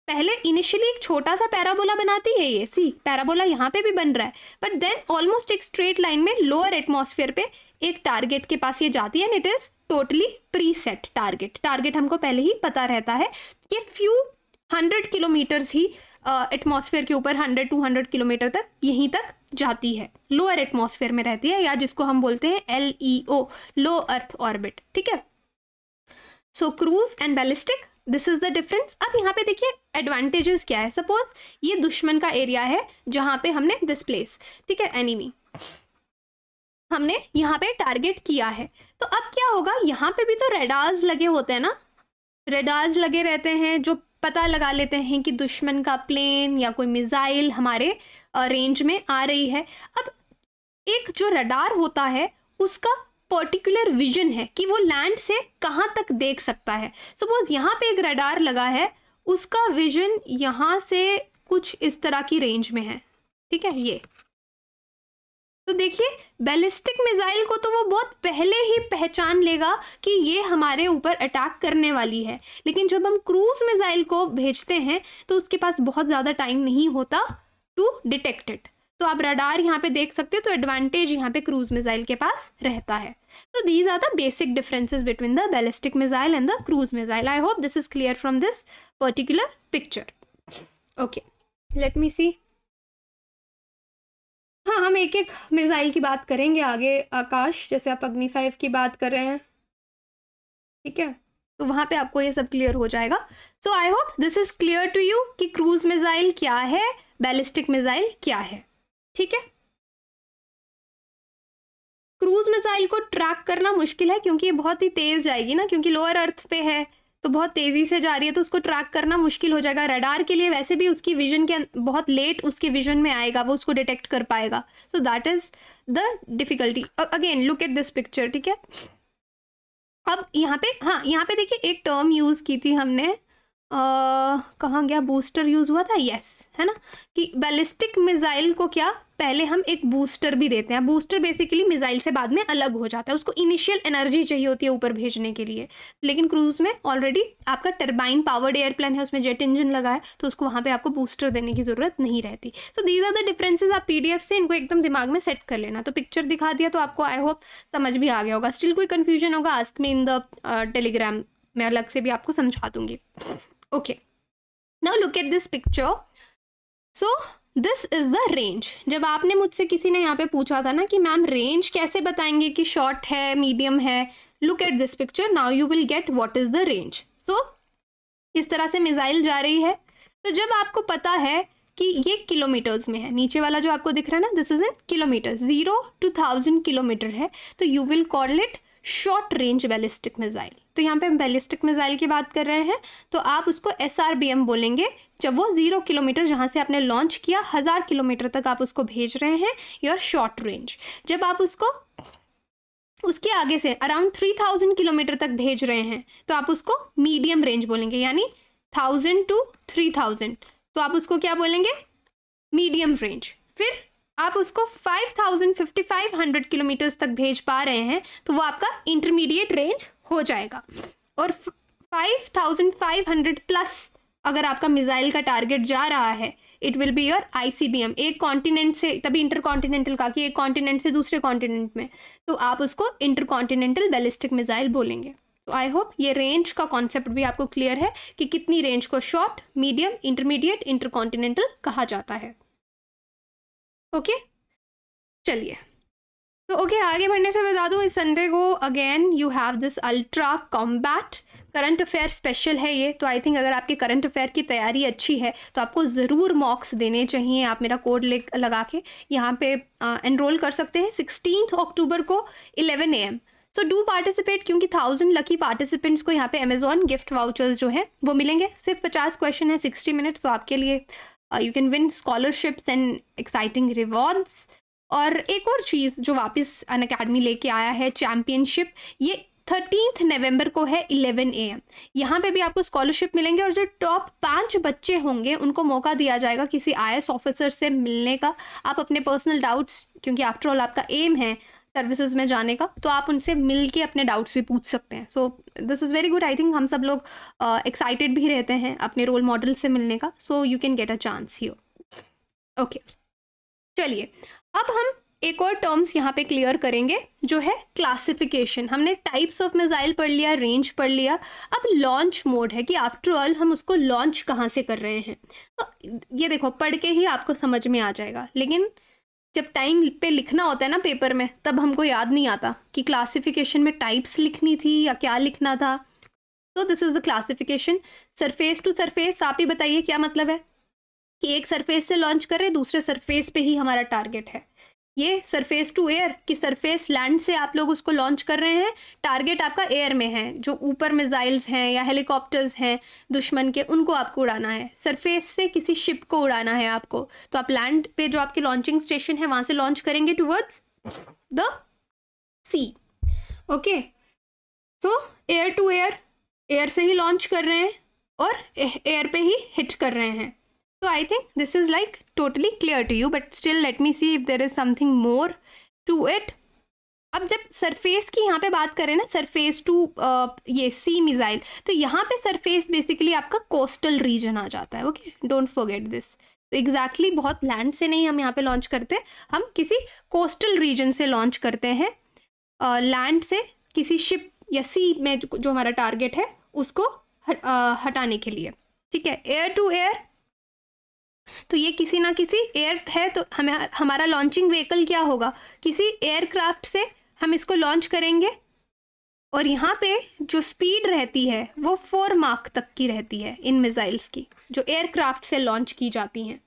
पहले इनिशियली एक छोटा सा पैराबोला बनाती है ये सी पैराबोला यहाँ पे भी बन रहा है बट देन ऑलमोस्ट एक स्ट्रेट लाइन में लोअर एटमोसफियर पे एक टारगेट के पास ये जाती है and it is totally preset target target हमको पहले ही पता रहता है कि फ्यू हंड्रेड किलोमीटर्स ही एटमोसफेयर uh, के ऊपर हंड्रेड टू हंड्रेड किलोमीटर तक यहीं तक जाती है लोअर एटमोसफेयर में रहती है या जिसको हम बोलते हैं एल ई ओ लो अर्थ ऑर्बिट ठीक है so cruise and ballistic this is the difference अब यहाँ पे देखिए एडवांटेजेस क्या है सपोज ये दुश्मन का एरिया है जहाँ पे हमने दिस प्लेस ठीक है एनिमी हमने यहाँ पे टारगेट किया है तो अब क्या होगा यहाँ पे भी तो रेडार्स लगे होते हैं ना रेडार्स लगे रहते हैं जो पता लगा लेते हैं कि दुश्मन का प्लेन या कोई मिसाइल हमारे रेंज में आ रही है अब एक जो रडार होता है उसका पर्टिकुलर विजन है कि वो लैंड से कहाँ तक देख सकता है सपोज यहाँ पे एक रडार लगा है उसका विजन यहाँ से कुछ इस तरह की रेंज में है ठीक है ये तो देखिए बैलिस्टिक मिसाइल को तो वो बहुत पहले ही पहचान लेगा कि ये हमारे ऊपर अटैक करने वाली है लेकिन जब हम क्रूज मिसाइल को भेजते हैं तो उसके पास बहुत ज़्यादा टाइम नहीं होता टू डिटेक्ट इट तो आप रडार यहाँ पे देख सकते हो तो एडवांटेज यहाँ पे क्रूज मिसाइल के पास रहता है तो these are the basic differences between the ballistic missile and the cruise missile I hope this is clear from this particular picture okay let me see हाँ हम एक एक मिज़ाइल की बात करेंगे आगे आकाश जैसे आप अग्नि फाइव की बात कर रहे हैं ठीक है तो वहाँ पे आपको ये सब क्लियर हो जाएगा so I hope this is clear to you कि क्रूज मिज़ाइल क्या है बैलिस्टिक मिज़ाइल क्या है ठीक है क्रूज मिसाइल को ट्रैक करना मुश्किल है क्योंकि ये बहुत ही तेज़ जाएगी ना क्योंकि लोअर अर्थ पे है तो बहुत तेज़ी से जा रही है तो उसको ट्रैक करना मुश्किल हो जाएगा रडार के लिए वैसे भी उसकी विजन के अं-, बहुत लेट उसके विजन में आएगा वो उसको डिटेक्ट कर पाएगा so that is the difficulty again look at this picture ठीक है अब यहाँ पे हाँ यहाँ पे देखिए एक टर्म यूज़ की थी हमने कहाँ गया बूस्टर यूज़ हुआ था यस yes, है ना कि बैलिस्टिक मिज़ाइल को क्या पहले हम एक बूस्टर भी देते हैं बूस्टर बेसिकली मिसाइल से बाद में अलग हो जाता है उसको इनिशियल एनर्जी चाहिए होती है ऊपर भेजने के लिए लेकिन क्रूज में ऑलरेडी आपका टर्बाइन पावर्ड एयरप्लेन है उसमें जेट इंजन लगा है तो उसको वहाँ पर आपको बूस्टर देने की ज़रूरत नहीं रहती so these are the differences आप पी से इनको एकदम दिमाग में सेट कर लेना तो पिक्चर दिखा दिया तो आपको आई होप समझ भी आ गया होगा स्टिल कोई कन्फ्यूजन होगा आस्क में इन द टेलीग्राम मैं अलग से भी आपको समझा दूंगी okay now look at this picture so this is the range जब आपने मुझसे किसी ने यहाँ पे पूछा था ना कि मैम रेंज कैसे बताएंगे कि शॉर्ट है मीडियम है look at this picture now you will get what is the range so इस तरह से मिज़ाइल जा रही है तो जब आपको पता है कि ये किलोमीटर्स में है नीचे वाला जो आपको दिख रहा है ना this is in kilometre zero to thousand kilometre है तो you will call it short range ballistic missile तो यहाँ पे हम बैलिस्टिक मिसाइल की बात कर रहे हैं तो आप उसको एस बोलेंगे जब वो ज़ीरो किलोमीटर जहाँ से आपने लॉन्च किया हज़ार किलोमीटर तक आप उसको भेज रहे हैं योर शॉर्ट रेंज जब आप उसको उसके आगे से अराउंड थ्री थाउजेंड किलोमीटर तक भेज रहे हैं तो आप उसको मीडियम रेंज बोलेंगे यानी थाउजेंड टू थ्री थाउजेंड तो आप उसको क्या बोलेंगे मीडियम रेंज फिर आप उसको five thousand fifty five hundred kilometres तक भेज पा रहे हैं तो वो आपका इंटरमीडिएट रेंज हो जाएगा और five five thousand hundred plus अगर आपका मिसाइल का टारगेट जा रहा है it will be your ICBM एक कॉन्टिनेंट से तभी इंटर कॉन्टिनेंटल का कि एक कॉन्टिनेंट से दूसरे कॉन्टिनेंट में तो आप उसको इंटर कॉन्टिनेंटल बैलिस्टिक मिसाइल बोलेंगे तो आई होप ये रेंज का कॉन्सेप्ट भी आपको क्लियर है कि कितनी रेंज को short medium intermediate intercontinental कहा जाता है ओके okay? चलिए तो ओके okay, आगे बढ़ने से बता दूँ इस संडे को again you have this ultra combat current affair special है ये तो आई थिंक अगर आपके करंट अफेयर की तैयारी अच्छी है तो आपको ज़रूर मॉक्स देने चाहिए आप मेरा कोड ले लगा के यहाँ पे एनरोल कर सकते हैं सिक्सटीन अक्टूबर को eleven A M so do participate क्योंकि थाउजेंड लकी पार्टिसिपेंट्स को यहाँ पे अमेजोन गिफ्ट वाउचर्स जो हैं वो मिलेंगे सिर्फ पचास क्वेश्चन है सिक्सटी मिनट्स तो आपके लिए you can win scholarships and exciting rewards और एक और चीज़ जो वापस अन अकेडमी लेके आया है चैम्पियनशिप ये थर्टीनथ नवंबर को है इलेवन ए एम यहाँ पे भी आपको स्कॉलरशिप मिलेंगे और जो टॉप पाँच बच्चे होंगे उनको मौका दिया जाएगा किसी आई ऑफिसर से मिलने का आप अपने पर्सनल डाउट्स क्योंकि आफ्टरऑल आपका एम है सर्विसेज में जाने का तो आप उनसे मिल के अपने डाउट्स भी पूछ सकते हैं so this is very good I think हम सब लोग एक्साइटेड uh, भी रहते हैं अपने रोल मॉडल से मिलने का so you can get a chance you okay चलिए अब हम एक और टर्म्स यहाँ पे क्लियर करेंगे जो है क्लासिफिकेशन हमने टाइप्स ऑफ मिसाइल पढ़ लिया रेंज पढ़ लिया अब लॉन्च मोड है कि आफ्टर ऑल हम उसको लॉन्च कहाँ से कर रहे हैं तो ये देखो पढ़ के ही आपको समझ में आ जाएगा लेकिन जब टाइम पे लिखना होता है ना पेपर में तब हमको याद नहीं आता कि क्लासिफिकेशन में टाइप्स लिखनी थी या क्या लिखना था तो this is the classification surface to surface आप ही बताइए क्या मतलब है कि एक सरफेस से लॉन्च कर रहे दूसरे सरफेस पे ही हमारा टारगेट है ये सरफेस टू एयर कि सरफेस लैंड से आप लोग उसको लॉन्च कर रहे हैं टारगेट आपका एयर में है जो ऊपर मिसाइल्स हैं या हेलीकॉप्टर्स हैं दुश्मन के उनको आपको उड़ाना है सरफेस से किसी शिप को उड़ाना है आपको तो आप लैंड पे जो आपके लॉन्चिंग स्टेशन है वहाँ से लॉन्च करेंगे towards the sea okay so air to air air से ही लॉन्च कर रहे हैं और एयर पे ही हिट कर रहे हैं So I think this is like totally clear to you but still let me see if there is something more to it. अब जब सरफेस की यहाँ पे बात करें ना सरफेस टू uh, ये सी मिसाइल तो यहाँ पे सरफेस बेसिकली आपका कोस्टल रीजन आ जाता है ओके डोंट फॉरगेट दिस तो एग्जैक्टली बहुत लैंड से नहीं हम यहाँ पे लॉन्च करते हम किसी कोस्टल रीजन से लॉन्च करते हैं लैंड uh, से किसी शिप या सी में जो, जो हमारा टारगेट है उसको uh, हटाने के लिए ठीक है एयर टू एयर तो ये किसी ना किसी एयर है तो हमें हमारा लॉन्चिंग व्हीकल क्या होगा किसी एयरक्राफ्ट से हम इसको लॉन्च करेंगे और यहाँ पे जो स्पीड रहती है वो फोर मार्क तक की रहती है इन मिसाइल्स की जो एयरक्राफ्ट से लॉन्च की जाती हैं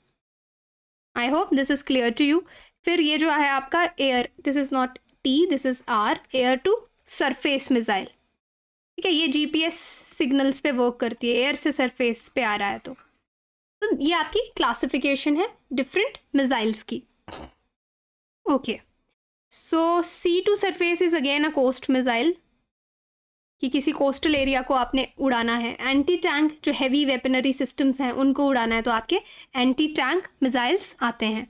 I hope this is clear to you फिर ये जो है आपका air this is not T this is R air to surface missile ठीक है ये जीपीएस सिग्नल्स पे वर्क करती है एयर से सरफेस पे आ रहा है तो तो ये आपकी क्लासिफिकेशन है डिफरेंट मिसाइल्स की okay so sea to surface is again a coast missile कि किसी कोस्टल एरिया को आपने उड़ाना है एंटी टैंक जो हैवी वेपनरी सिस्टम्स हैं उनको उड़ाना है तो आपके एंटी टैंक मिसाइल्स आते हैं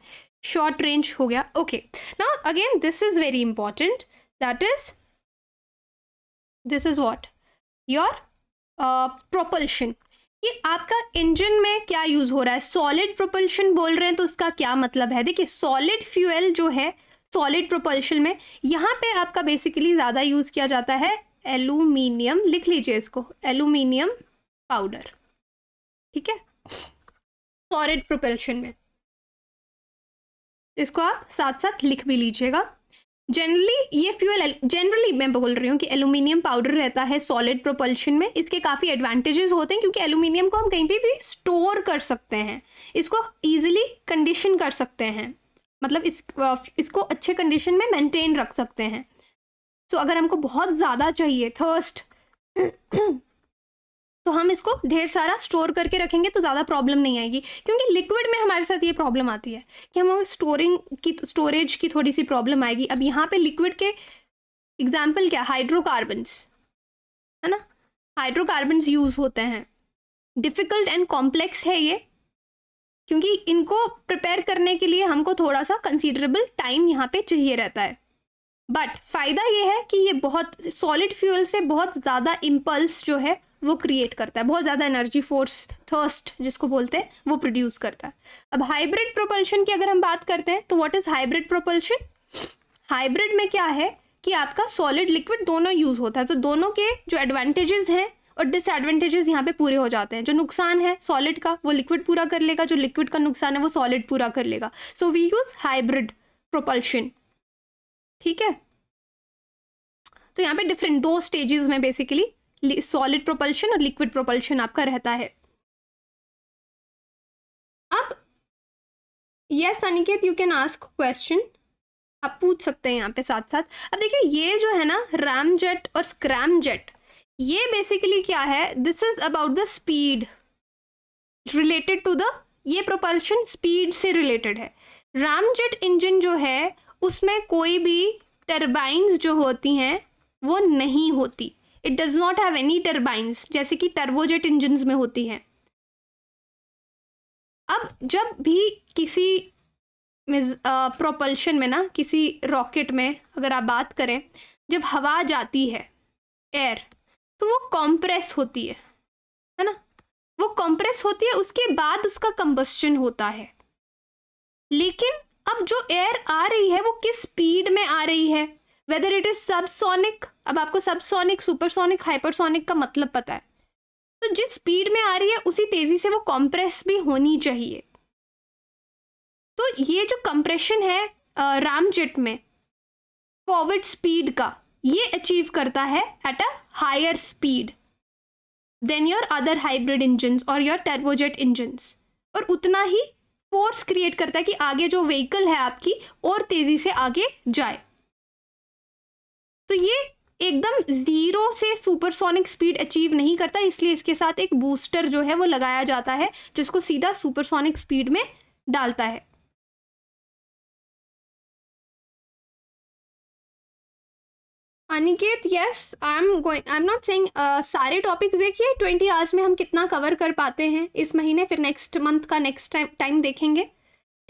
शॉर्ट रेंज हो गया ओके ना again this is very important that is this is what your propulsion कि आपका इंजन में क्या यूज हो रहा है सॉलिड प्रोपल्शन बोल रहे हैं तो उसका क्या मतलब है देखिए सॉलिड फ्यूएल जो है सॉलिड प्रोपल्शन में यहाँ पे आपका बेसिकली ज़्यादा यूज़ किया जाता है एलुमिनियम लिख लीजिए इसको एलुमिनियम पाउडर ठीक है सॉलिड प्रोपल्शन में इसको आप साथ साथ लिख भी लीजिएगा जनरली ये फ्यूल जनरली मैं बोल रही हूँ कि एलुमिनियम पाउडर रहता है सॉलिड प्रोपल्शन में इसके काफ़ी एडवांटेजेस होते हैं क्योंकि एलुमिनियम को हम कहीं पर भी स्टोर कर सकते हैं इसको ईजिली कंडीशन कर सकते हैं मतलब इस इसको अच्छे कंडीशन में मेंटेन रख सकते हैं सो so, अगर हमको बहुत ज़्यादा चाहिए थर्स्ट तो हम इसको ढेर सारा स्टोर करके रखेंगे तो ज़्यादा प्रॉब्लम नहीं आएगी क्योंकि लिक्विड में हमारे साथ ये प्रॉब्लम आती है कि हमें स्टोरिंग की स्टोरेज की थोड़ी सी प्रॉब्लम आएगी अब यहाँ पर लिक्विड के एग्जाम्पल क्या हाइड्रोकार्बन्स है ना हाइड्रोकार्बन्स यूज़ होते हैं डिफ़िकल्ट एंड कॉम्प्लेक्स है ये क्योंकि इनको प्रिपेयर करने के लिए हमको थोड़ा सा कंसिडरेबल टाइम यहाँ पे चाहिए रहता है बट फ़ायदा ये है कि ये बहुत सॉलिड फ्यूल से बहुत ज़्यादा इम्पल्स जो है वो क्रिएट करता है बहुत ज़्यादा एनर्जी फोर्स थर्स्ट जिसको बोलते हैं वो प्रोड्यूस करता है अब हाइब्रिड प्रोपल्शन की अगर हम बात करते हैं तो what is hybrid propulsion hybrid में क्या है कि आपका सॉलिड लिक्विड दोनों यूज़ होता है तो दोनों के जो एडवांटेजेस हैं और डिसएडवांटेजेस यहाँ पे पूरे हो जाते हैं जो नुकसान है सॉलिड का वो लिक्विड पूरा कर लेगा जो लिक्विड का नुकसान है वो सॉलिड पूरा कर लेगा so we use hybrid propulsion ठीक है तो यहाँ पे डिफरेंट दो स्टेजेस में बेसिकली सॉलिड प्रोपल्शन और लिक्विड प्रोपल्शन आपका रहता है अब yes Aniket you can ask question आप पूछ सकते हैं यहाँ पे साथ साथ अब देखिए ये जो है ना रैम जेट और स्क्रैम जेट ये बेसिकली क्या है this is about the speed related to the ये प्रोपल्शन स्पीड से रिलेटेड है जेट इंजन जो है उसमें कोई भी टर्बाइंस जो होती हैं वो नहीं होती it does not have any turbines जैसे कि टर्बोजेट इंजन में होती है अब जब भी किसी प्रोपल्शन में ना किसी रॉकेट में अगर आप बात करें जब हवा जाती है एयर तो वो कॉम्प्रेस होती है है ना वो कॉम्प्रेस होती है उसके बाद उसका कंबस्शन होता है लेकिन अब जो एयर आ रही है वो किस स्पीड में आ रही है वेदर इट इज सबसोनिक अब आपको सबसोनिक सुपरसोनिक हाइपरसोनिक का मतलब पता है तो जिस स्पीड में आ रही है उसी तेजी से वो कॉम्प्रेस भी होनी चाहिए तो ये जो कंप्रेशन है रामजेट में फॉरवर्ड स्पीड का ये अचीव करता है at a higher speed than your other hybrid engines और योर टर्बोजेट इंजन्स और उतना ही फोर्स क्रिएट करता है कि आगे जो व्हीकल है आपकी और तेज़ी से आगे जाए तो ये एकदम ज़ीरो से सुपरसोनिक स्पीड अचीव नहीं करता इसलिए इसके साथ एक बूस्टर जो है वो लगाया जाता है जिसको सीधा सुपरसोनिक स्पीड में डालता है Aniket yes I am going I am not saying सारे टॉपिक देखिए ट्वेंटी आवर्स में हम कितना कवर कर पाते हैं इस महीने फिर नेक्स्ट मंथ का नेक्स्ट टाइम टाइम देखेंगे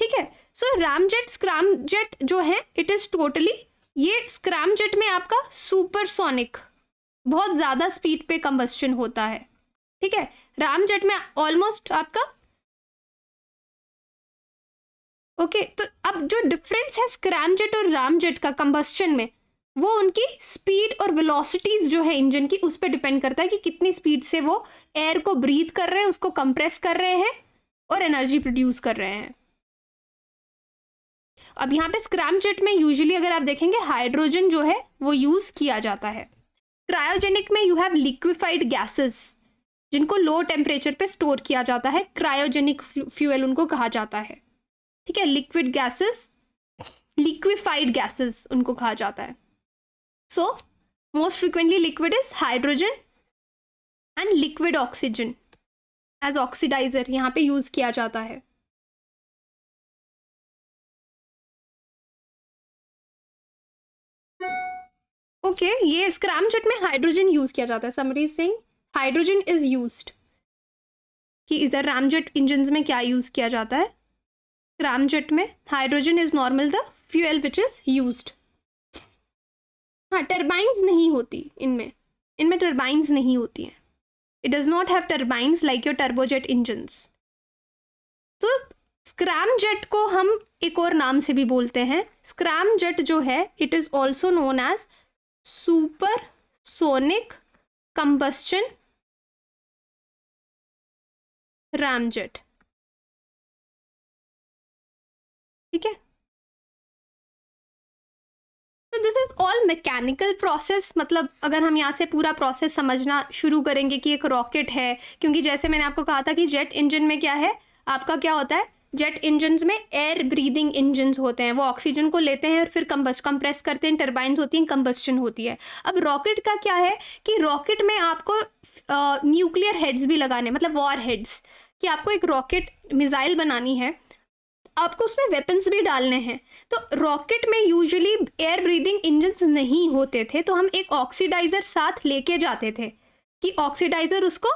ठीक है सो रामजेट स्क्रामजेट जो है इट इज़ टोटली ये जेट में आपका सुपरसोनिक बहुत ज़्यादा स्पीड पे कंबस्टन होता है ठीक है रामजेट में ऑलमोस्ट आपका ओके okay, तो अब जो डिफरेंस है जेट और रामजेट का कंबस्टन में वो उनकी स्पीड और वेलोसिटीज जो है इंजन की उस पर डिपेंड करता है कि कितनी स्पीड से वो एयर को ब्रीथ कर रहे हैं उसको कंप्रेस कर रहे हैं और एनर्जी प्रोड्यूस कर रहे हैं अब यहाँ पे स्क्रैमजेट में यूजुअली अगर आप देखेंगे हाइड्रोजन जो है वो यूज़ किया जाता है क्रायोजेनिक में यू हैव लिक्विफाइड गैसेस जिनको लो टेम्परेचर पे स्टोर किया जाता है क्रायोजेनिक फ्यूल उनको कहा जाता है ठीक है लिक्विड गैसेस लिक्विफाइड गैसेस उनको कहा जाता है so most frequently liquid is hydrogen and liquid oxygen as oxidizer यहाँ पे यूज़ किया जाता है ओके ये ये जेट में हाइड्रोजन यूज किया जाता है Samri Singh hydrogen is use कि इधर रामजेट इंजन में क्या यूज किया जाता है रामजेट में hydrogen is normal the fuel which is use हाँ टर्बाइंस नहीं होती इनमें इनमें टर्बाइंस नहीं होती हैं it does not have turbines like your turbojet engine तो स्क्राम जेट को हम एक और नाम से भी बोलते हैं स्क्राम जेट जो है it is also known as supersonic combustion ramjet ठीक है तो this is all mechanical process मतलब अगर हम यहाँ से पूरा प्रोसेस समझना शुरू करेंगे कि एक रॉकेट है क्योंकि जैसे मैंने आपको कहा था कि जेट इंजन में क्या है आपका क्या होता है जेट इंजन में एयर ब्रीदिंग इंजन होते हैं वो ऑक्सीजन को लेते हैं और फिर कम्बस कंप्रेस करते हैं टर्बाइंस होती हैं कंबस्टन होती है अब रॉकेट का क्या है कि रॉकेट में आपको न्यूक्लियर हेड्स भी लगाने मतलब वॉर हेड्स कि आपको एक रॉकेट मिज़ाइल बनानी है आपको उसमें वेपन्स भी डालने हैं तो रॉकेट में यूजली एयर ब्रीदिंग इंजन्स नहीं होते थे तो हम एक ऑक्सीडाइज़र साथ लेके जाते थे कि ऑक्सीडाइज़र उसको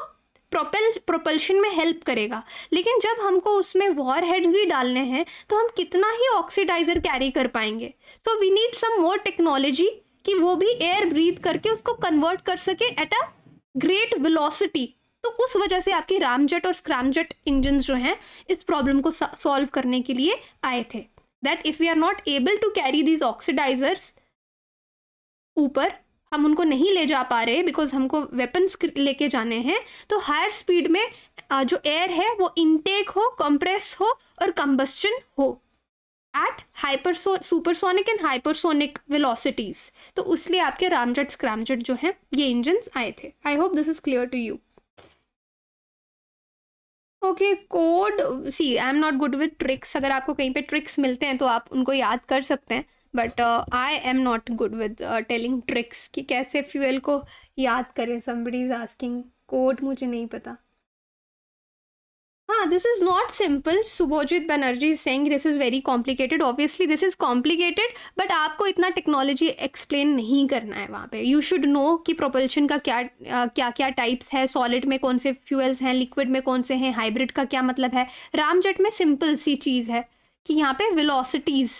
प्रोपेल प्रोपल्शन में हेल्प करेगा लेकिन जब हमको उसमें वॉर हेड्स भी डालने हैं तो हम कितना ही ऑक्सीडाइज़र कैरी कर पाएंगे so we need some more technology कि वो भी एयर ब्रीथ करके उसको कन्वर्ट कर सके एट अ ग्रेट वेलोसिटी तो उस वजह से आपके रामजेट और स्क्रामजेट इंजन जो हैं इस प्रॉब्लम को सॉल्व करने के लिए आए थे that if we are not able to carry these oxidizers ऊपर हम उनको नहीं ले जा पा रहे बिकॉज हमको वेपन्स लेके जाने हैं तो हायर स्पीड में जो एयर है वो इनटेक हो कंप्रेस हो और कंबस्टन हो at hyperso supersonic and hypersonic velocities तो उसलिए आपके रामजेट स्क्रैमजेट जो हैं ये इंजन आए थे I hope this is clear to you okay code see I am not good with tricks अगर आपको कहीं पे ट्रिक्स मिलते हैं तो आप उनको याद कर सकते हैं but I am not good with telling tricks कि कैसे फ्यूएल को याद करें समबडी इज आस्किंग कोड मुझे नहीं पता हाँ this is not simple Subhojit Banerjee is this is very complicated obviously this is complicated but आपको इतना टेक्नोलॉजी एक्सप्लेन नहीं करना है वहाँ पे यू शुड नो कि प्रोपल्शन का क्या आ, uh, क्या क्या टाइप्स है सॉलिड में कौन से फ्यूल्स हैं लिक्विड में कौन से हैं हाइब्रिड का क्या मतलब है रामजेट में सिंपल सी चीज़ है कि यहाँ पे विलोसिटीज़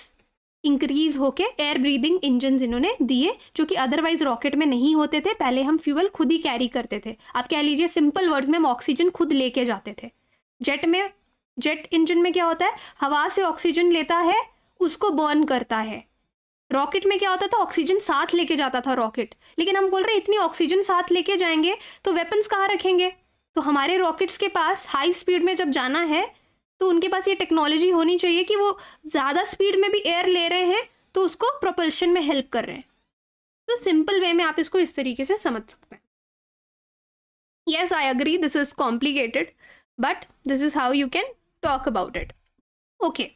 इंक्रीज होके एयर ब्रीदिंग इंजन इन्होंने दिए जो कि अदरवाइज रॉकेट में नहीं होते थे पहले हम फ्यूल खुद ही कैरी करते थे आप कह लीजिए सिंपल वर्ड्स में हम ऑक्सीजन खुद लेके जाते थे जेट में जेट इंजन में क्या होता है हवा से ऑक्सीजन लेता है उसको बर्न करता है रॉकेट में क्या होता था ऑक्सीजन साथ लेके जाता था रॉकेट लेकिन हम बोल रहे इतनी ऑक्सीजन साथ लेके जाएंगे तो वेपन्स कहाँ रखेंगे तो हमारे रॉकेट्स के पास हाई स्पीड में जब जाना है तो उनके पास ये टेक्नोलॉजी होनी चाहिए कि वो ज़्यादा स्पीड में भी एयर ले रहे हैं तो उसको प्रोपल्शन में हेल्प कर रहे हैं तो सिंपल वे में आप इसको इस तरीके से समझ सकते हैं yes I agree this is complicated but this is how you can talk about it okay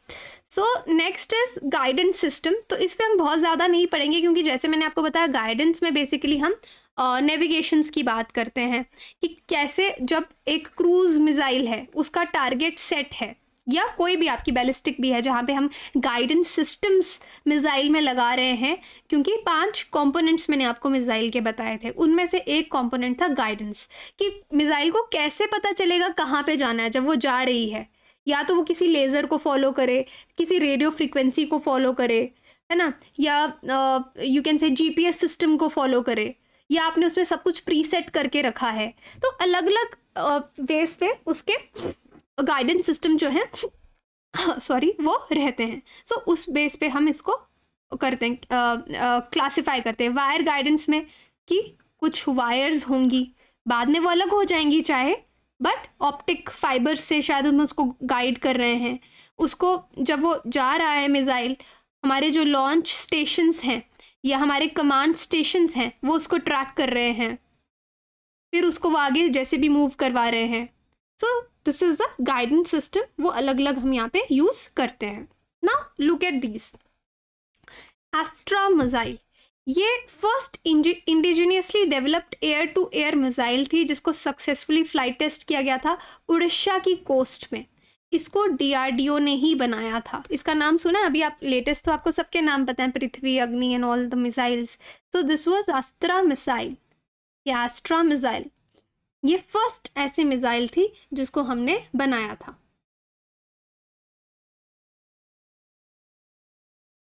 so next is guidance system तो इस पर हम बहुत ज़्यादा नहीं पढ़ेंगे क्योंकि जैसे मैंने आपको बताया गाइडेंस में बेसिकली हम नेविगेशन की बात करते हैं कि कैसे जब एक क्रूज मिज़ाइल है उसका टारगेट सेट है या कोई भी आपकी बैलिस्टिक भी है जहाँ पे हम गाइडेंस सिस्टम्स मिज़ाइल में लगा रहे हैं क्योंकि पांच कंपोनेंट्स मैंने आपको मिज़ाइल के बताए थे उनमें से एक कंपोनेंट था गाइडेंस कि मिज़ाइल को कैसे पता चलेगा कहाँ पे जाना है जब वो जा रही है या तो वो किसी लेज़र को फॉलो करे किसी रेडियो फ्रिक्वेंसी को फॉलो करे है ना या यू कैन से जी सिस्टम को फॉलो करे या आपने उसमें सब कुछ प्रीसेट करके रखा है तो अलग अलग बेस पे उसके गाइडेंस सिस्टम जो है सॉरी वो रहते हैं सो so, उस बेस पे हम इसको करते हैं क्लासिफाई करते हैं वायर गाइडेंस में कि कुछ वायर्स होंगी बाद में वो अलग हो जाएंगी चाहे बट ऑप्टिक फाइबर से शायद हम उसको गाइड कर रहे हैं उसको जब वो जा रहा है मिज़ाइल हमारे जो लॉन्च स्टेशंस हैं या हमारे कमांड स्टेशन हैं वो उसको ट्रैक कर रहे हैं फिर उसको वो आगे जैसे भी मूव करवा रहे हैं so this is the guidance system वो अलग अलग हम यहाँ पे यूज़ करते हैं ना look at this Astra missile ये first indigenously developed air to air missile थी जिसको सक्सेसफुली फ्लाइट टेस्ट किया गया था उड़ीसा की कोस्ट में इसको डी ने ही बनाया था इसका नाम सुना अभी आप लेटेस्ट तो आपको सबके नाम पता है Prithvi Agni and all the missiles so this was Astra missile या अस्ट्रा मिसाइल ये फर्स्ट ऐसी मिसाइल थी जिसको हमने बनाया था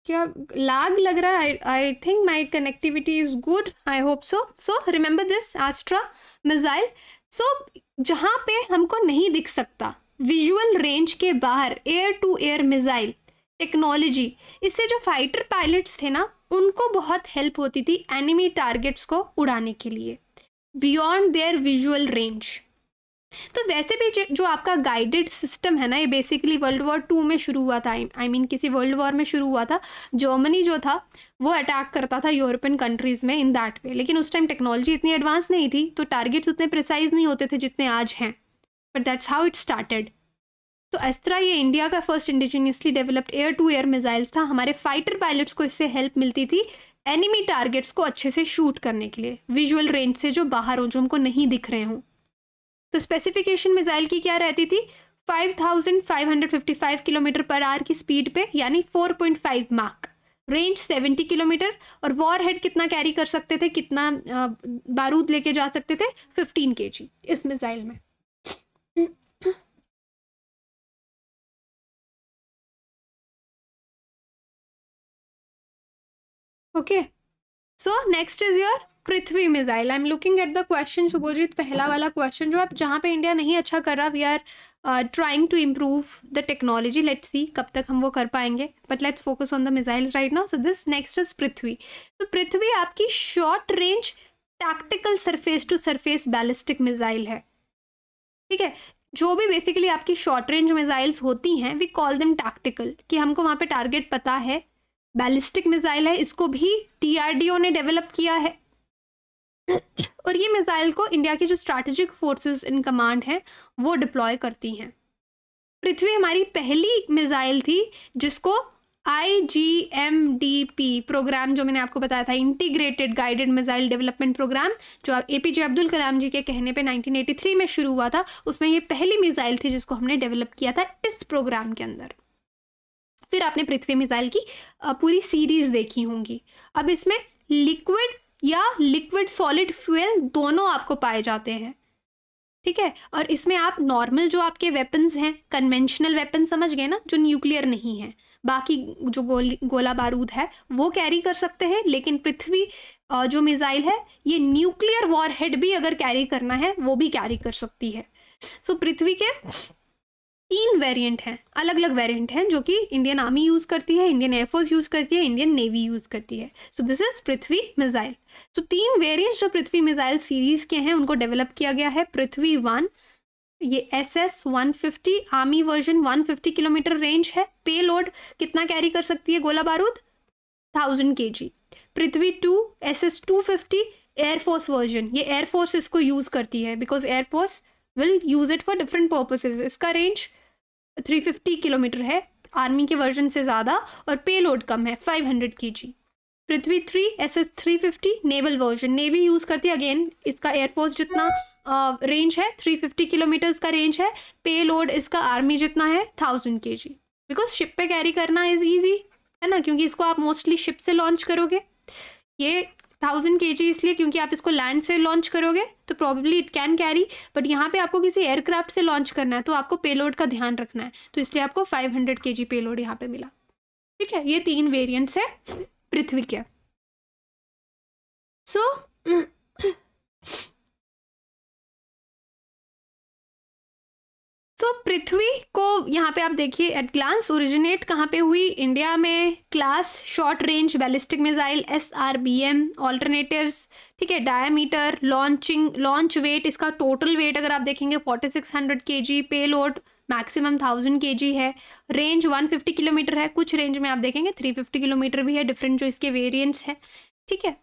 क्या लाग लग रहा है I I think my connectivity is good I hope so so remember this Astra missile so जहाँ पे हमको नहीं दिख सकता विजुअल रेंज के बाहर air to air missile technology इससे जो फाइटर पायलट्स थे ना उनको बहुत हेल्प होती थी एनिमी टारगेट्स को उड़ाने के लिए बियॉन्ड देयर विजुअल रेंज तो वैसे भी जो आपका गाइडेड सिस्टम है ना ये बेसिकली वर्ल्ड वॉर टू में शुरू हुआ था आई I मीन mean, किसी वर्ल्ड वॉर में शुरू हुआ था जर्मनी जो था वो अटैक करता था यूरोपियन कंट्रीज़ में इन दैट वे लेकिन उस टाइम टेक्नोलॉजी इतनी एडवांस नहीं थी तो टारगेट्स उतने प्रिसाइज नहीं होते थे जितने आज हैं but that's how it started तो इस तरह ये इंडिया का first indigenously developed air to air missiles था हमारे फाइटर पायलट्स को इससे हेल्प मिलती थी एनिमी टारगेट्स को अच्छे से शूट करने के लिए विजुअल रेंज से जो बाहर हो जो हमको नहीं दिख रहे हों तो स्पेसिफिकेशन मिसाइल की क्या रहती थी 5,555 किलोमीटर पर आर की स्पीड पे यानी 4.5 मार्क रेंज 70 किलोमीटर और वॉर हेड कितना कैरी कर सकते थे कितना बारूद लेके जा सकते थे 15 के इस मिसाइल में okay so next is your Prithvi missile I am looking at the question Subhojit पहला वाला क्वेश्चन जो आप जहाँ पे इंडिया नहीं अच्छा कर रहा we are trying to improve the technology let's see कब तक हम वो कर पाएंगे but let's focus on the missiles right now so this next is Prithvi तो पृथ्वी आपकी short range tactical surface to surface ballistic missile है ठीक है जो भी बेसिकली आपकी शॉर्ट रेंज मिसाइल्स होती हैं वी कॉल दम टैक्टिकल कि हमको वहाँ पे टारगेट पता है बैलिस्टिक मिसाइल है इसको भी टीआरडीओ ने डेवलप किया है और ये मिसाइल को इंडिया की जो स्ट्रैटेजिक फोर्सेस इन कमांड हैं वो डिप्लॉय करती हैं पृथ्वी हमारी पहली मिसाइल थी जिसको I G M D P programme जो मैंने आपको बताया था integrated guided missile development programme जो ए पी जे अब्दुल कलाम जी के कहने पे 1983 में शुरू हुआ था उसमें ये पहली मिसाइल थी जिसको हमने डेवलप किया था इस प्रोग्राम के अंदर फिर आपने पृथ्वी मिसाइल की पूरी सीरीज देखी होंगी अब इसमें लिक्विड या लिक्विड सॉलिड फ्यूल दोनों आपको पाए जाते हैं ठीक है और इसमें आप नॉर्मल जो आपके वेपन्स हैं कन्वेंशनल वेपन समझ गए ना जो न्यूक्लियर नहीं है बाकी जो गोली गोला बारूद है वो कैरी कर सकते हैं लेकिन पृथ्वी जो मिसाइल है ये न्यूक्लियर वॉरहेड भी अगर कैरी करना है वो भी कैरी कर सकती है सो so, पृथ्वी के तीन वेरिएंट हैं अलग अलग वेरिएंट हैं जो कि इंडियन आर्मी यूज़ करती है इंडियन एयरफोर्स यूज़ करती है इंडियन नेवी यूज़ करती है so this is Prithvi missile so तीन वेरिएंट्स जो पृथ्वी मिसाइल सीरीज़ के हैं उनको डेवलप किया गया है पृथ्वी वन ये S S one fifty army version one fifty kilometre range है पे लोड कितना कैरी कर सकती है गोला बारूद thousand K G Prithvi two S S two fifty air force version ये एयरफोर्स इसको यूज़ करती है because air force will use it for different purposes इसका रेंज थ्री फिफ्टी किलोमीटर है आर्मी के वर्जन से ज़्यादा और पे लोड कम है five hundred K G Prithvi three S S three fifty naval version navy use करती है अगेन इसका एयरफोर्स जितना रेंज है थ्री फिफ्टी किलोमीटर्स का रेंज है पे लोड इसका आर्मी जितना है thousand K G because ship पे कैरी करना इज़ ईजी है ना क्योंकि इसको आप मोस्टली शिप से लॉन्च करोगे ये थाउजेंड के इसलिए क्योंकि आप इसको लैंड से लॉन्च करोगे तो probably it can carry but यहाँ पे आपको किसी एयरक्राफ्ट से लॉन्च करना है तो आपको पेलोड का ध्यान रखना है तो इसलिए आपको five hundred K G payload यहाँ पे मिला ठीक है ये तीन वेरियंट्स है पृथ्वी के सो so, तो पृथ्वी को यहाँ पे आप देखिए एट ग्लांस ओरिजिनेट कहाँ पे हुई इंडिया में class short range ballistic missile S R B M alternative ठीक है डायमीटर लॉन्चिंग लॉन्च वेट इसका टोटल वेट अगर आप देखेंगे फोर्टी सिक्स हंड्रेड के जी पे लोड मैक्सिमम थाउजेंड के जी है रेंज वन फिफ्टी किलोमीटर है कुछ रेंज में आप देखेंगे थ्री फिफ्टी किलोमीटर भी है डिफरेंट जो इसके वेरियंट्स हैं ठीक है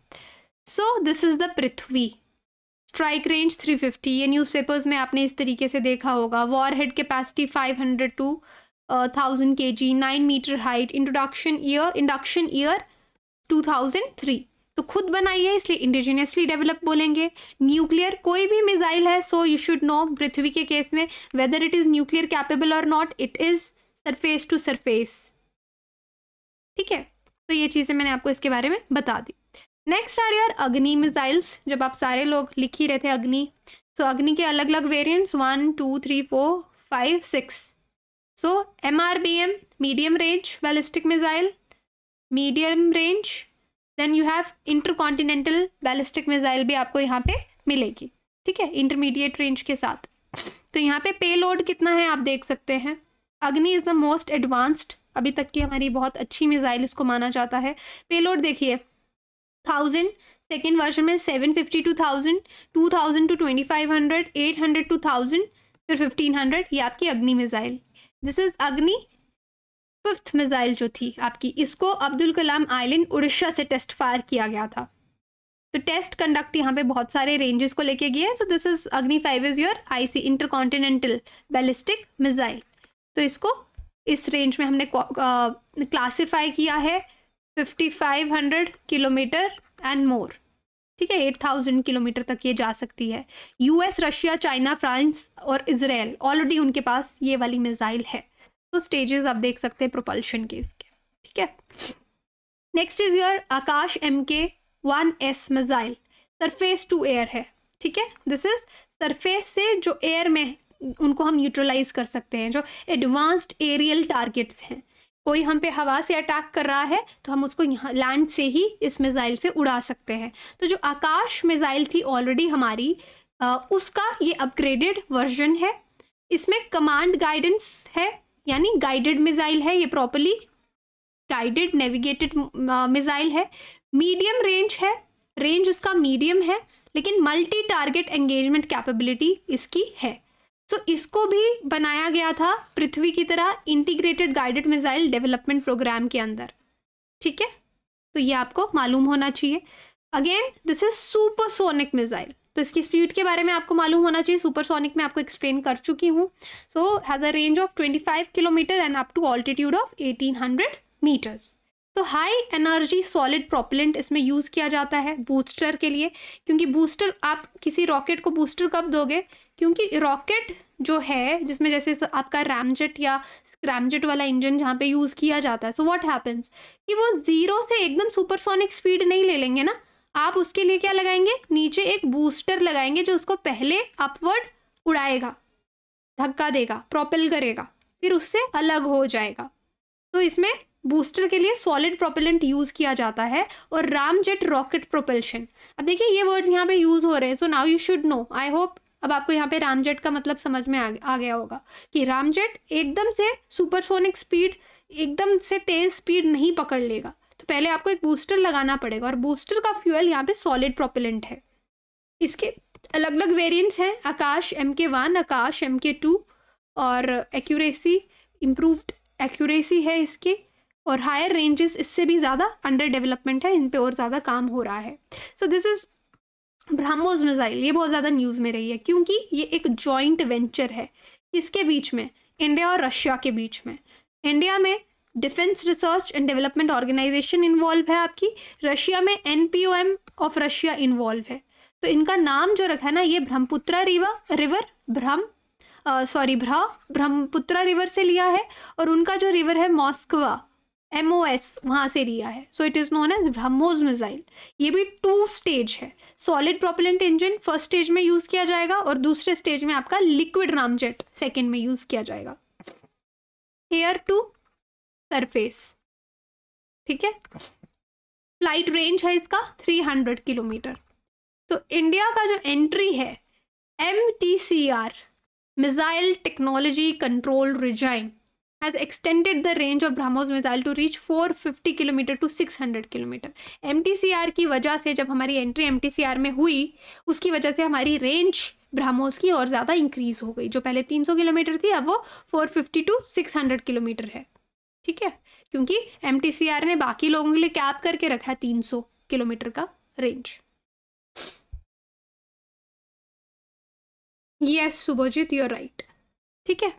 so this is the Prithvi strike range 350 ये न्यूज़पेपर्स में आपने इस तरीके से देखा होगा warhead capacity 500 to thousand K G nine metre height introduction year induction year 2003 तो खुद बनाई है इसलिए इंडिजिनियसली डेवलप बोलेंगे न्यूक्लियर कोई भी मिसाइल है so you should know Prithvi के केस में whether it is nuclear capable और not it is surface to surface ठीक है तो ये चीज़ें मैंने आपको इसके बारे में बता दी नेक्स्ट आ रही है अग्नि मिसाइल्स जब आप सारे लोग लिख ही रहे थे अग्नि सो अग्नि के अलग अलग variants one two three four five six so M R B M medium range ballistic missile medium range then you have intercontinental ballistic missile भी आपको यहाँ पे मिलेगी ठीक है इंटरमीडिएट रेंज के साथ तो यहाँ पे पे लोड कितना है आप देख सकते हैं अग्नि इज़ द मोस्ट एडवांस्ड अभी तक की हमारी बहुत अच्छी मिसाइल उसको माना जाता है पे लोड देखिए थाउजेंड सेकेंड वर्जन में seven fifty to thousand two thousand to twenty five hundred eight hundred to thousand फिर फिफ्टीन हंड्रेड ये आपकी Agni missile this is Agni fifth missile जो थी आपकी इसको अब्दुल कलाम आइलैंड उड़ीसा से टेस्ट फायर किया गया था तो टेस्ट कंडक्ट यहाँ पे बहुत सारे रेंजेस को लेके गए हैं so this is Agni five is your I C intercontinental ballistic missile तो इसको इस रेंज में हमने क्लासीफाई किया है 5500 किलोमीटर एंड मोर ठीक है एट थाउजेंड किलोमीटर तक ये जा सकती है यूएस रशिया चाइना फ्रांस और इसराइल ऑलरेडी उनके पास ये वाली मिसाइल है तो स्टेजेस आप देख सकते हैं प्रोपल्शन के इसके ठीक है next is your Akash M K one S missile surface to air है ठीक है दिस इज सरफेस से जो एयर में उनको हम न्यूट्रलाइज कर सकते हैं जो एडवांस्ड एरियल टारगेट्स हैं कोई हम पे हवा से अटैक कर रहा है तो हम उसको यहाँ लैंड से ही इस मिज़ाइल से उड़ा सकते हैं तो जो आकाश मिज़ाइल थी ऑलरेडी हमारी आ, उसका ये अपग्रेडेड वर्जन है इसमें कमांड गाइडेंस है यानी गाइडेड मिज़ाइल है ये प्रॉपरली गाइडेड नेविगेटेड मिज़ाइल है मीडियम रेंज है रेंज उसका मीडियम है लेकिन मल्टी टारगेट एंगेजमेंट कैपेबिलिटी इसकी है so, तो इसको भी बनाया गया था पृथ्वी की तरह integrated guided missile development programme के अंदर ठीक है तो ये आपको मालूम होना चाहिए again this is supersonic missile तो इसकी स्पीड के बारे में आपको मालूम होना चाहिए सुपरसोनिक में आपको एक्सप्लेन कर चुकी हूँ so has a range of 25 kilometre and up to altitude of 1800 metres तो हाई एनर्जी सॉलिड प्रोपेलेंट इसमें यूज़ किया जाता है बूस्टर के लिए क्योंकि बूस्टर आप किसी रॉकेट को बूस्टर कब दोगे क्योंकि रॉकेट जो है जिसमें जैसे आपका रैमजेट या स्क्रैमजेट वाला इंजन जहाँ पे यूज़ किया जाता है सो व्हाट हैपेंस कि वो ज़ीरो से एकदम सुपरसोनिक स्पीड नहीं ले लेंगे ना आप उसके लिए क्या लगाएंगे नीचे एक बूस्टर लगाएंगे जो उसको पहले अपवर्ड उड़ाएगा धक्का देगा प्रोपेल करेगा फिर उससे अलग हो जाएगा तो इसमें बूस्टर के लिए सॉलिड प्रोपेलेंट यूज़ किया जाता है और रामजेट रॉकेट प्रोपेल्शन अब देखिए ये वर्ड्स यहाँ पे यूज़ हो रहे हैं so now you should know I hope अब आपको यहाँ पे रामजेट का मतलब समझ में आ, आ गया होगा कि रामजेट एकदम से सुपरसोनिक स्पीड एकदम से तेज़ स्पीड नहीं पकड़ लेगा तो पहले आपको एक बूस्टर लगाना पड़ेगा और बूस्टर का फ्यूल यहाँ पे सॉलिड प्रोपेलेंट है इसके अलग अलग वेरिएंट्स हैं Akash M K one Akash M K two और एक्यूरेसी इम्प्रूवड एक्यूरेसी है इसके और हायर रेंजेस इससे भी ज़्यादा अंडर डेवलपमेंट है इन पे और ज़्यादा काम हो रहा है so this is BrahMos missile ये बहुत ज़्यादा न्यूज़ में रही है क्योंकि ये एक जॉइंट वेंचर है इसके बीच में इंडिया और रशिया के बीच में इंडिया में defence research and development organisation involve है आपकी रशिया में एन ऑफ रशिया इन्वॉल्व है तो इनका नाम जो रखा है ना ये Brahmaputra river river Brahma sorry Brah Brahmaputra river से लिया है और उनका जो रिवर है मॉस्कवा एम ओ एस वहाँ से लिया है so it is known as BrahMos missile ये भी टू स्टेज है solid propellant engine first stage में यूज़ किया जाएगा और दूसरे स्टेज में आपका लिक्विड रामजेट सेकेंड में यूज़ किया जाएगा एयर टू सरफेस ठीक है फ्लाइट रेंज है इसका 300 किलोमीटर तो इंडिया का जो एंट्री है M T C R missile technology control regime has extended the range of BrahMos missile to reach four fifty kilometre to six hundred kilometre M T C R की वजह से जब हमारी entry M T C R में हुई उसकी वजह से हमारी रेंज ब्रह्मोस की और ज़्यादा इंक्रीज़ हो गई जो पहले तीन सौ किलोमीटर थी अब वो four fifty to six hundred kilometre है ठीक है क्योंकि एम टी सी आर ने बाकी लोगों के लिए कैप करके रखा है तीन सौ किलोमीटर का range yes Subhojit you're right ठीक है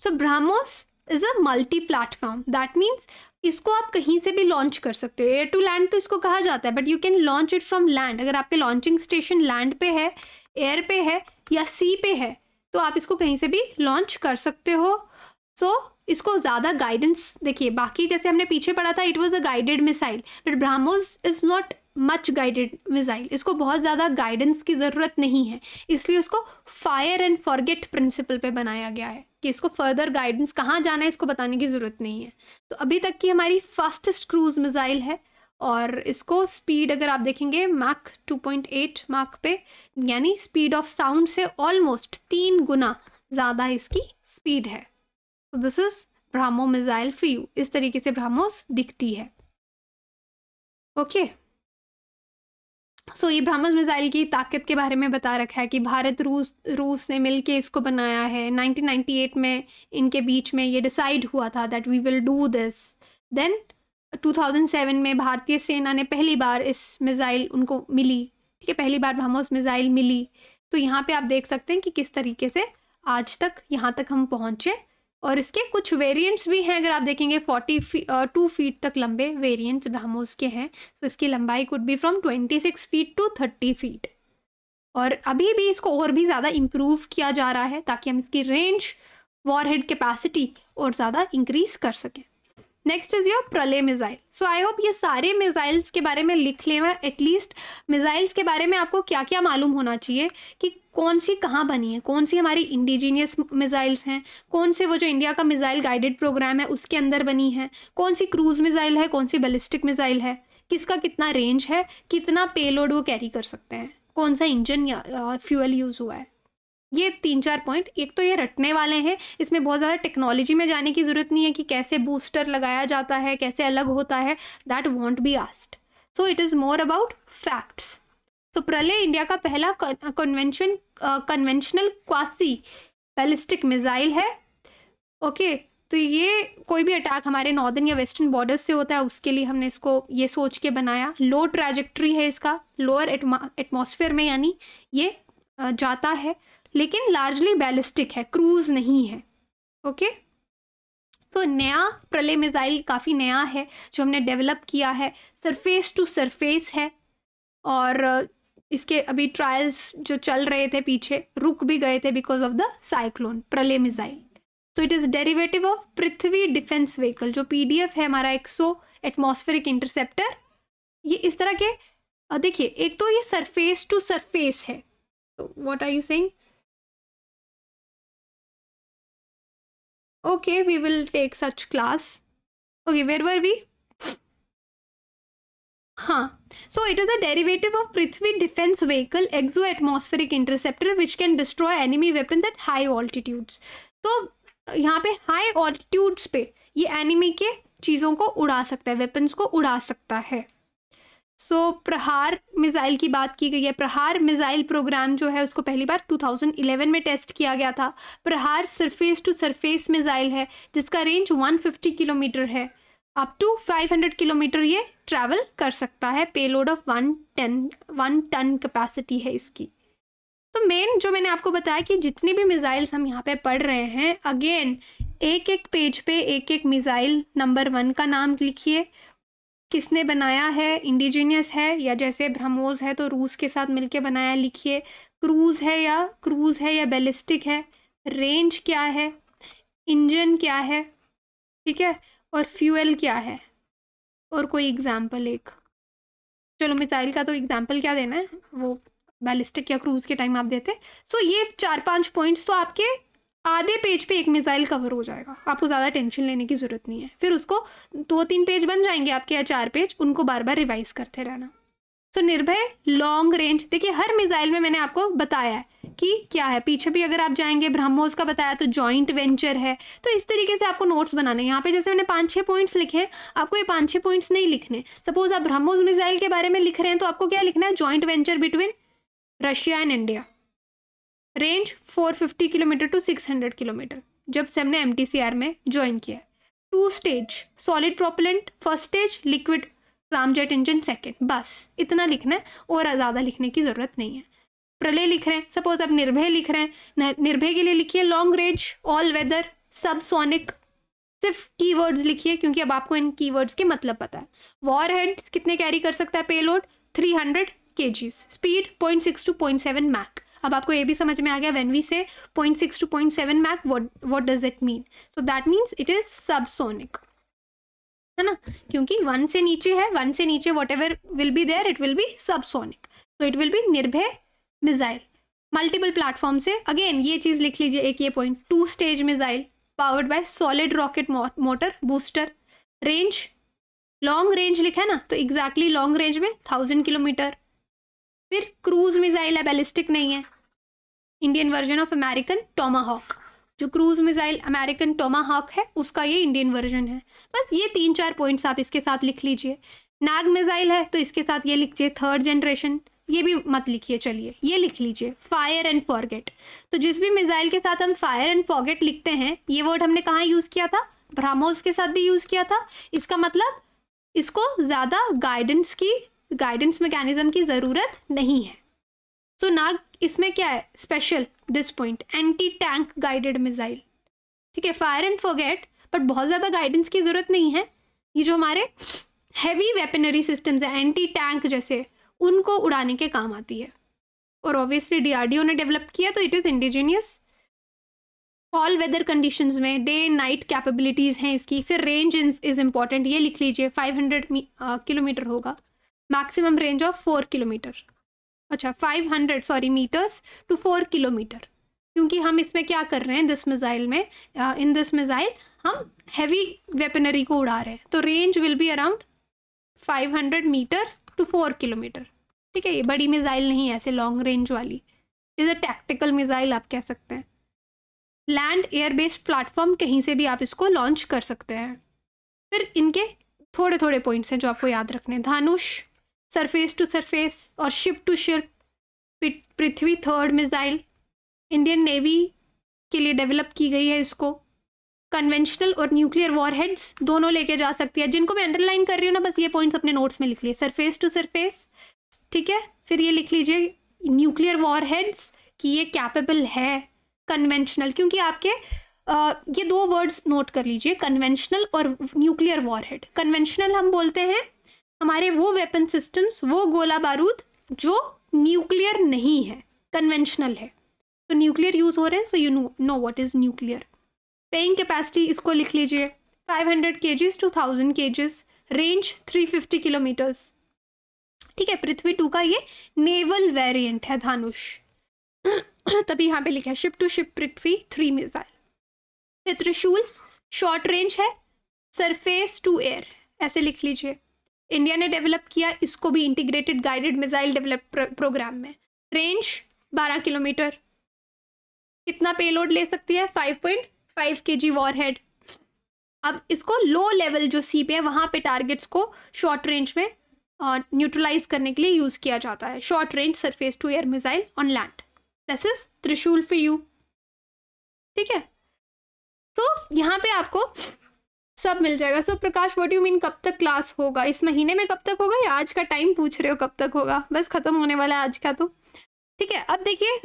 so BrahMos is a multi platform that means इसको आप कहीं से भी लॉन्च कर सकते हो एयर टू लैंड तो इसको कहा जाता है but you can launch it from land अगर आपके लॉन्चिंग स्टेशन लैंड पे है एयर पे है या सी पे है तो आप इसको कहीं से भी लॉन्च कर सकते हो सो so, इसको ज़्यादा गाइडेंस देखिए बाकी जैसे हमने पीछे पढ़ा था it was a guided missile but BrahMos is not much guided missile इसको बहुत ज़्यादा गाइडेंस की ज़रूरत नहीं है इसलिए उसको फायर एंड फॉरगेट प्रिंसिपल पे बनाया गया है कि इसको फर्दर गाइडेंस कहाँ जाना है इसको बताने की ज़रूरत नहीं है तो अभी तक की हमारी फास्टेस्ट क्रूज़ मिज़ाइल है और इसको स्पीड अगर आप देखेंगे मार्क 2.8 मार्क पे यानी स्पीड ऑफ साउंड से ऑलमोस्ट तीन गुना ज़्यादा इसकी स्पीड है तो this is BrahMos missile you इस तरीके से ब्राह्मोस दिखती है ओके okay. सो so, ये ब्राह्मस मिसाइल की ताकत के बारे में बता रखा है कि भारत रूस रूस ने मिल इसको बनाया है 1998 में इनके बीच में ये डिसाइड हुआ था that we will do this then 2007 में भारतीय सेना ने पहली बार इस मिसाइल उनको मिली ठीक है पहली बार ब्राह्मोस मिसाइल मिली तो यहाँ पे आप देख सकते हैं कि किस तरीके से आज तक यहाँ तक हम पहुँचे और इसके कुछ वेरिएंट्स भी हैं अगर आप देखेंगे फोर्टी टू फीट तक लंबे वेरिएंट्स ब्राह्मोस के हैं सो इसकी लंबाई could be from twenty six feet to thirty feet और अभी भी इसको और भी ज़्यादा इम्प्रूव किया जा रहा है ताकि हम इसकी रेंज वॉरहेड कैपेसिटी और ज़्यादा इंक्रीज कर सकें next is your Pralay missile so I hope ये सारे मिज़ाइल्स के बारे में लिख लेना एटलीस्ट मिज़ाइल्स के बारे में आपको क्या क्या मालूम होना चाहिए कि कौन सी कहाँ बनी है कौन सी हमारी इंडिजीनियस मिज़ाइल्स हैं कौन से वो जो इंडिया का मिज़ाइल गाइडेड प्रोग्राम है उसके अंदर बनी है कौन सी क्रूज़ मिज़ाइल है कौन सी बैलिस्टिक मिसाइल है किसका कितना रेंज है कितना पेलोड वो कैरी कर सकते हैं कौन सा इंजन या फ्यूअल यूज़ हुआ है ये तीन चार पॉइंट एक तो ये रटने वाले हैं इसमें बहुत ज़्यादा टेक्नोलॉजी में जाने की ज़रूरत नहीं है कि कैसे बूस्टर लगाया जाता है कैसे अलग होता है that won't be asked so it is more about facts तो प्रलय इंडिया का पहला convention conventional quasi ballistic missile है ओके तो ये कोई भी अटैक हमारे नॉर्दर्न या वेस्टर्न बॉर्डर से होता है उसके लिए हमने इसको ये सोच के बनाया लो ट्रैजेक्ट्री है इसका लोअर एटमोसफेयर में यानी ये जाता है लेकिन लार्जली बैलिस्टिक है क्रूज नहीं है ओके तो नया प्रलय मिसाइल काफ़ी नया है जो हमने डेवलप किया है सरफेस टू सरफेस है और इसके अभी ट्रायल्स जो चल रहे थे पीछे रुक भी गए थे because of the cyclone Pralay missile so it is derivative of Prithvi defence vehicle जो पी है हमारा एक सो एटमोस्फेरिक इंटरसेप्टर ये इस तरह के देखिए एक तो ये सरफेस टू सरफेस है तो are you saying okay we will take such class okay where were we हाँ so it is a derivative of Prithvi defence vehicle exo atmospheric interceptor which can destroy enemy weapon at high altitudes तो यहाँ पे high altitudes पे ये enemy के चीज़ों को उड़ा सकता है वेपन्स को उड़ा सकता है सो so, प्रहार मिसाइल की बात की गई है प्रहार मिसाइल प्रोग्राम जो है उसको पहली बार 2011 में टेस्ट किया गया था प्रहार सरफेस टू सरफेस मिसाइल है जिसका रेंज 150 किलोमीटर है अप टू 500 किलोमीटर ये ट्रैवल कर सकता है payload of one ton one ton capacity है इसकी तो मेन जो मैंने आपको बताया कि जितनी भी मिज़ाइल्स हम यहाँ पे पढ़ रहे हैं अगेन एक एक पेज पे एक एक मिज़ाइल नंबर वन का नाम लिखिए किसने बनाया है इंडिजीनियस है या जैसे ब्रह्मोस है तो रूस के साथ मिलके बनाया लिखिए क्रूज़ है या क्रूज़ है या बेलिस्टिक है रेंज क्या है इंजन क्या है ठीक है और फ्यूल क्या है और कोई एग्जाम्पल एक चलो मिसाइल का तो एग्जाम्पल क्या देना है वो बैलिस्टिक या क्रूज के टाइम आप देते सो ये चार पांच पॉइंट्स तो आपके आधे पेज पे एक मिसाइल कवर हो जाएगा आपको ज़्यादा टेंशन लेने की ज़रूरत नहीं है फिर उसको दो तीन पेज बन जाएंगे आपके या चार पेज उनको बार बार रिवाइज करते रहना तो निर्भय लॉन्ग रेंज देखिए हर मिसाइल में मैंने आपको बताया है कि क्या है पीछे भी अगर आप जाएंगे ब्रह्मोस का बताया तो जॉइंट वेंचर है तो इस तरीके से आपको नोट्स बनाने यहाँ पे जैसे मैंने पांच छह पॉइंट्स लिखे हैं आपको ये पांच छह पॉइंट्स नहीं लिखने सपोज आप ब्रह्मोस मिसाइल के बारे में लिख रहे हैं तो आपको क्या लिखना है joint venture between Russia and India range 450 kilometre to 600 kilometre जब से हमने एम में ज्वाइन किया two stage solid propellant first stage liquid ramjet engine second बस इतना लिखना है और ज़्यादा लिखने की ज़रूरत नहीं है प्रलय लिख रहे हैं सपोज आप निर्भय लिख रहे हैं निर्भय के लिए लिखिए long range all weather subsonic सिर्फ कीवर्ड्स लिखिए क्योंकि अब आपको इन कीवर्ड्स के मतलब पता है वॉर हेड कितने कैरी कर सकता है पेलोड 300 हंड्रेड के speed point six two point seven Mach अब आपको ये भी समझ में आ गया when we say six two point seven Mach what what does it mean so that means it is subsonic है ना क्योंकि वन से नीचे है वन से नीचे whatever will be there it will be subsonic तो it will be Nirbhay missile multiple platform से अगेन ये चीज़ लिख लीजिए एक ये point two stage missile powered by solid rocket motor booster range long range लिखा है ना तो एग्जैक्टली लॉन्ग रेंज में थाउजेंड किलोमीटर फिर क्रूज मिसाइल है बैलिस्टिक नहीं है Indian version of American Tomahawk जो क्रूज मिसाइल अमेरिकन टोमाहॉक है उसका ये इंडियन वर्जन है बस ये तीन चार पॉइंट्स आप इसके साथ लिख लीजिए नाग मिसाइल है तो इसके साथ ये लिखिए थर्ड जनरेशन ये भी मत लिखिए चलिए ये लिख लीजिए फायर एंड फॉरगेट तो जिस भी मिसाइल के साथ हम फायर एंड फॉरगेट लिखते हैं ये वर्ड हमने कहाँ यूज़ किया था ब्रह्मोस के साथ भी यूज़ किया था इसका मतलब इसको ज़्यादा गाइडेंस की गाइडेंस मैकेनिज्म की ज़रूरत नहीं है सो so, नाग इसमें क्या है special this point anti tank guided missile ठीक है फायर एंड फोगेट बट बहुत ज़्यादा गाइडेंस की ज़रूरत नहीं है ये जो हमारे हैवी वेपनरी सिस्टम्स है एंटी टैंक जैसे उनको उड़ाने के काम आती है और ऑब्वियसली डीआरडीओ ने डेवलप किया तो it is indigenous all weather conditions में डे नाइट कैपेबिलिटीज़ हैं इसकी फिर रेंज इज़ इम्पॉर्टेंट ये लिख लीजिए 500 किलोमीटर uh, होगा maximum range of four kilometre अच्छा 500 sorry metres to four kilometre क्योंकि हम इसमें क्या कर रहे हैं दिस मिज़ाइल में इन दिस मिज़ाइल हम हैवी वेपनरी को उड़ा रहे हैं तो range will be around 500 metres to four kilometre ठीक है ये बड़ी मिज़ाइल नहीं है ऐसे लॉन्ग रेंज वाली इज़ अ टैक्टिकल मिज़ाइल आप कह सकते हैं लैंड एयर बेस्ड प्लेटफॉर्म कहीं से भी आप इसको लॉन्च कर सकते हैं फिर इनके थोड़े थोड़े पॉइंट्स हैं जो आपको याद रखने धानुष सरफेस टू सरफेस और ship to ship Prithvi third missile Indian navy के लिए डेवलप की गई है इसको कन्वेंशनल और न्यूक्लियर वॉरहेड्स दोनों लेके जा सकती है जिनको मैं अंडरलाइन कर रही हूँ ना बस ये पॉइंट्स अपने नोट्स में लिख लिए सरफेस टू सरफेस ठीक है फिर ये लिख लीजिए न्यूक्लियर वॉरहेड्स कि ये कैपेबल है कन्वेंशनल क्योंकि आपके आ, ये दो वर्ड्स नोट कर लीजिए कन्वेंशनल और न्यूक्लियर वॉरहेड कन्वेंशनल हम बोलते हैं हमारे वो वेपन सिस्टम्स वो गोला बारूद जो न्यूक्लियर नहीं है कन्वेंशनल है तो न्यूक्लियर यूज़ हो रहे हैं so you know no what is nuclear paying capacity इसको लिख लीजिए 500 hundred kgs to thousand kgs range three fifty kilometres ठीक है पृथ्वी टू का ये नेवल वेरियंट है धानुष तभी यहाँ पे लिखा है ship to ship Prithvi three missile फिर त्रिशूल शॉर्ट रेंज है सरफेस टू एयर ऐसे लिख लीजिए इंडिया ने डेवलप किया इसको भी integrated guided missile develop programme में रेंज 12 किलोमीटर कितना पेलोड ले सकती है 5.5 पॉइंट वॉरहेड अब इसको लो लेवल जो सी पे है वहाँ पे टारगेट्स को शॉर्ट रेंज में न्यूट्रलाइज करने के लिए यूज़ किया जाता है short range surface to air missile on land this is Trishul for you ठीक है तो so, यहाँ पे आपको सब मिल जाएगा so Prakash what you mean कब तक क्लास होगा इस महीने में कब तक होगा या आज का टाइम पूछ रहे हो कब तक होगा बस ख़त्म होने वाला है आज का तो ठीक है अब देखिए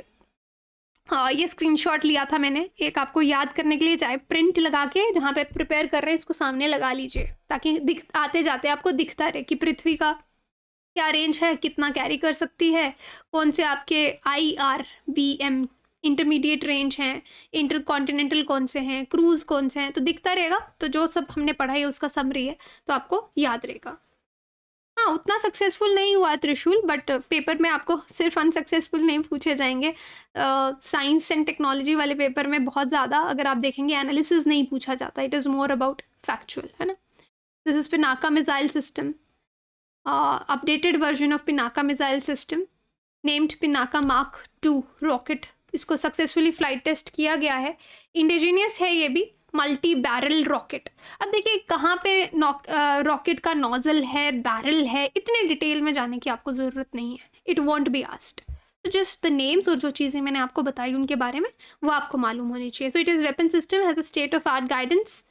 हाँ ये स्क्रीनशॉट लिया था मैंने एक आपको याद करने के लिए चाहे प्रिंट लगा के जहाँ पे प्रिपेयर कर रहे हैं इसको सामने लगा लीजिए ताकि दिख आते जाते आपको दिखता रहे कि पृथ्वी का क्या रेंज है कितना कैरी कर सकती है कौन से आपके I R B M intermediate range हैं इंटर कॉन्टिनेंटल कौन से हैं क्रूज़ कौन से हैं तो दिखता रहेगा तो जो सब हमने पढ़ा है उसका समरी है तो आपको याद रहेगा हाँ उतना सक्सेसफुल नहीं हुआ त्रिशूल बट पेपर में आपको सिर्फ अनसक्सेसफुल नहीं पूछे जाएंगे साइंस एंड टेक्नोलॉजी वाले पेपर में बहुत ज़्यादा अगर आप देखेंगे एनालिसिस नहीं पूछा जाता it is more about factual है ना this is Pinaka missile system updated version of Pinaka missile system named Pinaka mark two rocket इसको सक्सेसफुली फ्लाइट टेस्ट किया गया है इंडिजीनियस है ये भी मल्टी बैरल रॉकेट अब देखिए कहाँ पे रॉकेट का नोजल है बैरल है इतने डिटेल में जाने की आपको ज़रूरत नहीं है इट वॉन्ट बी आस्ट तो जस्ट द नेम्स और जो चीज़ें मैंने आपको बताई उनके बारे में वो आपको मालूम होनी चाहिए so it is weapon system has a state of art guidance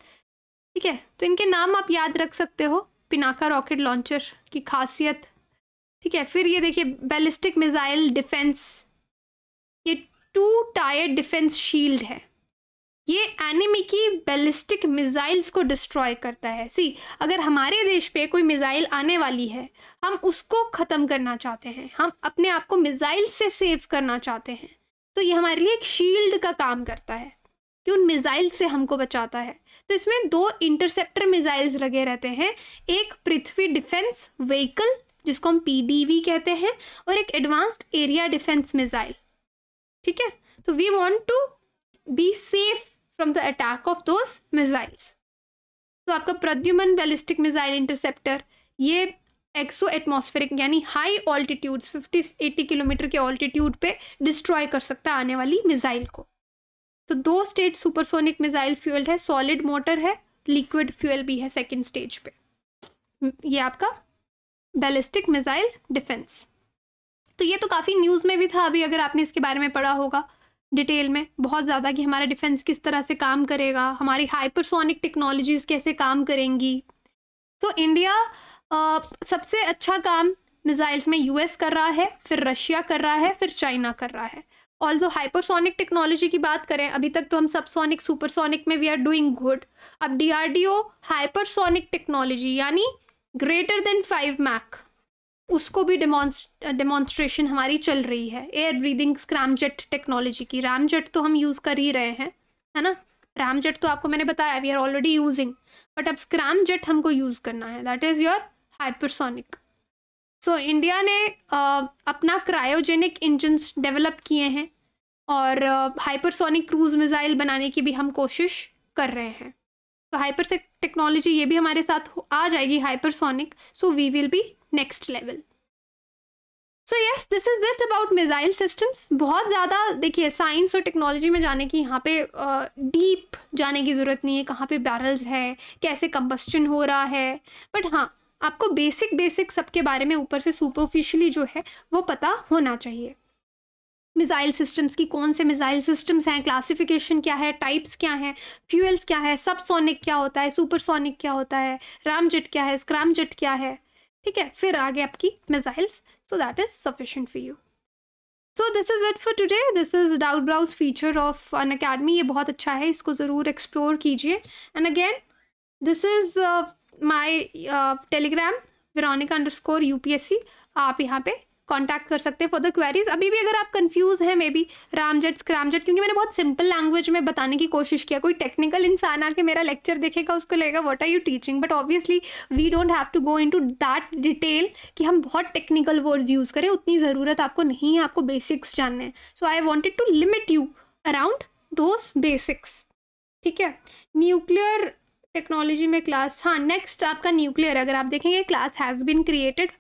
ठीक है तो इनके नाम आप याद रख सकते हो पिनाका रॉकेट लॉन्चर की खासियत ठीक है फिर ये देखिए ballistic missile defence two tier defence shield है ये एनिमी की बैलिस्टिक मिसाइल्स को डिस्ट्रॉय करता है सी अगर हमारे देश पे कोई मिसाइल आने वाली है हम उसको ख़त्म करना चाहते हैं हम अपने आप को मिसाइल से सेव करना चाहते हैं तो ये हमारे लिए एक शील्ड का काम करता है कि उन मिसाइल से हमको बचाता है तो इसमें दो इंटरसेप्टर मिसाइल्स लगे रहते हैं एक पृथ्वी डिफेंस व्हीकल जिसको हम पी कहते हैं और एक एडवांस्ड एरिया डिफेंस मिसाइल ठीक है तो we want to be safe from the attack of those missiles तो आपका प्रद्युमन बैलिस्टिक मिजाइल इंटरसेप्टर ये एक्सो एटमोस्फेरिक यानी हाई ऑल्टीट्यूड 50 80 किलोमीटर के ऑल्टीट्यूड पे डिस्ट्रॉय कर सकता है आने वाली मिजाइल को तो दो स्टेज सुपरसोनिक मिजाइल फ्यूल है सॉलिड मोटर है लिक्विड फ्यूल भी है सेकेंड स्टेज पे ये आपका बैलिस्टिक मिजाइल डिफेंस तो ये तो काफ़ी न्यूज़ में भी था अभी अगर आपने इसके बारे में पढ़ा होगा डिटेल में बहुत ज़्यादा कि हमारा डिफेंस किस तरह से काम करेगा हमारी हाइपरसोनिक टेक्नोलॉजीज़ कैसे काम करेंगी तो इंडिया सबसे अच्छा काम मिज़ाइल्स में यूएस कर रहा है फिर रशिया कर रहा है फिर चाइना कर रहा है ऑल दो हाइपरसोनिक टेक्नोलॉजी की बात करें अभी तक तो हम सबसोनिक सुपरसोनिक में वी आर डूइंग गुड अब D R D O technology यानी ग्रेटर देन फाइव मैक उसको भी डेमॉन्स्ट्रेशन हमारी चल रही है एयर ब्रीदिंग स्क्रामजेट टेक्नोलॉजी की रामजेट तो हम यूज़ कर ही रहे हैं है ना रामजेट तो आपको मैंने बताया we are already using but अब जेट हमको यूज़ करना है that is your hypersonic so India ने uh, अपना क्रायोजेनिक इंजन डेवलप किए हैं और हाइपरसोनिक क्रूज मिज़ाइल बनाने की भी हम कोशिश कर रहे हैं तो हाइपर टेक्नोलॉजी ये भी हमारे साथ आ जाएगी hypersonic so we will be next level so yes this is that about missile systems बहुत ज़्यादा देखिए साइंस और टेक्नोलॉजी में जाने की यहाँ पे डीप uh, जाने की ज़रूरत नहीं है कहाँ पे बैरल्स है कैसे कंबस्टन हो रहा है बट हाँ आपको बेसिक बेसिक सबके बारे में ऊपर से सुपरफिशली जो है वो पता होना चाहिए मिज़ाइल सिस्टम्स की कौन से मिज़ाइल सिस्टम्स हैं क्लासिफिकेशन क्या है टाइप्स क्या हैं फ्यूल्स क्या है सबसोनिक क्या होता है सुपरसोनिक क्या होता है रामजेट क्या है स्क्रैमजेट क्या है ठीक है फिर आगे आपकी missiles so that is sufficient for you so this is it for today this is doubt browse feature of Unacademy ये बहुत अच्छा है इसको ज़रूर एक्सप्लोर कीजिए and again this is my Telegram Veronica underscore you आप यहाँ पे कॉन्टैक्ट कर सकते हैं फॉर द क्वेरीज अभी भी अगर आप कन्फ्यूज हैं मे बी रामजेट स्क्रैमजेट क्योंकि मैंने बहुत सिंपल लैंग्वेज में बताने की कोशिश किया कोई टेक्निकल इंसान आके मेरा लेक्चर देखेगा उसको लगेगा what are you teaching but obviously we don't have to go into that detail कि हम बहुत टेक्निकल वर्ड्स यूज़ करें उतनी ज़रूरत आपको नहीं है आपको बेसिक्स जानने हैं so I wanted to limit you around those basics ठीक है न्यूक्लियर टेक्नोलॉजी में क्लास हाँ नेक्स्ट आपका न्यूक्लियर अगर आप देखेंगे class has been created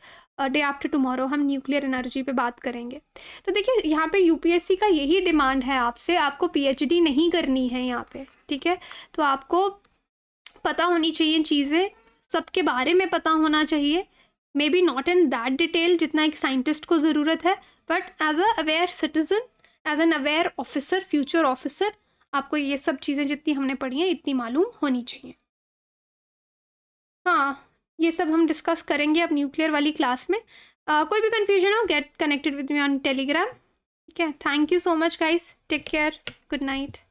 day after tomorrow हम न्यूक्लियर एनर्जी पे बात करेंगे तो देखिए यहाँ पे यूपीएससी का यही डिमांड है आपसे आपको पीएचडी नहीं करनी है यहाँ पे ठीक है तो आपको पता होनी चाहिए चीज़ें सबके बारे में पता होना चाहिए maybe not in that detail जितना एक साइंटिस्ट को ज़रूरत है but as a aware citizen as an aware officer future officer आपको ये सब चीज़ें जितनी हमने पढ़ी हैं इतनी मालूम होनी चाहिए हाँ ये सब हम डिस्कस करेंगे अब न्यूक्लियर वाली क्लास में uh, कोई भी कन्फ्यूजन हो get connected with me on Telegram ठीक है thank you so much guys take care good night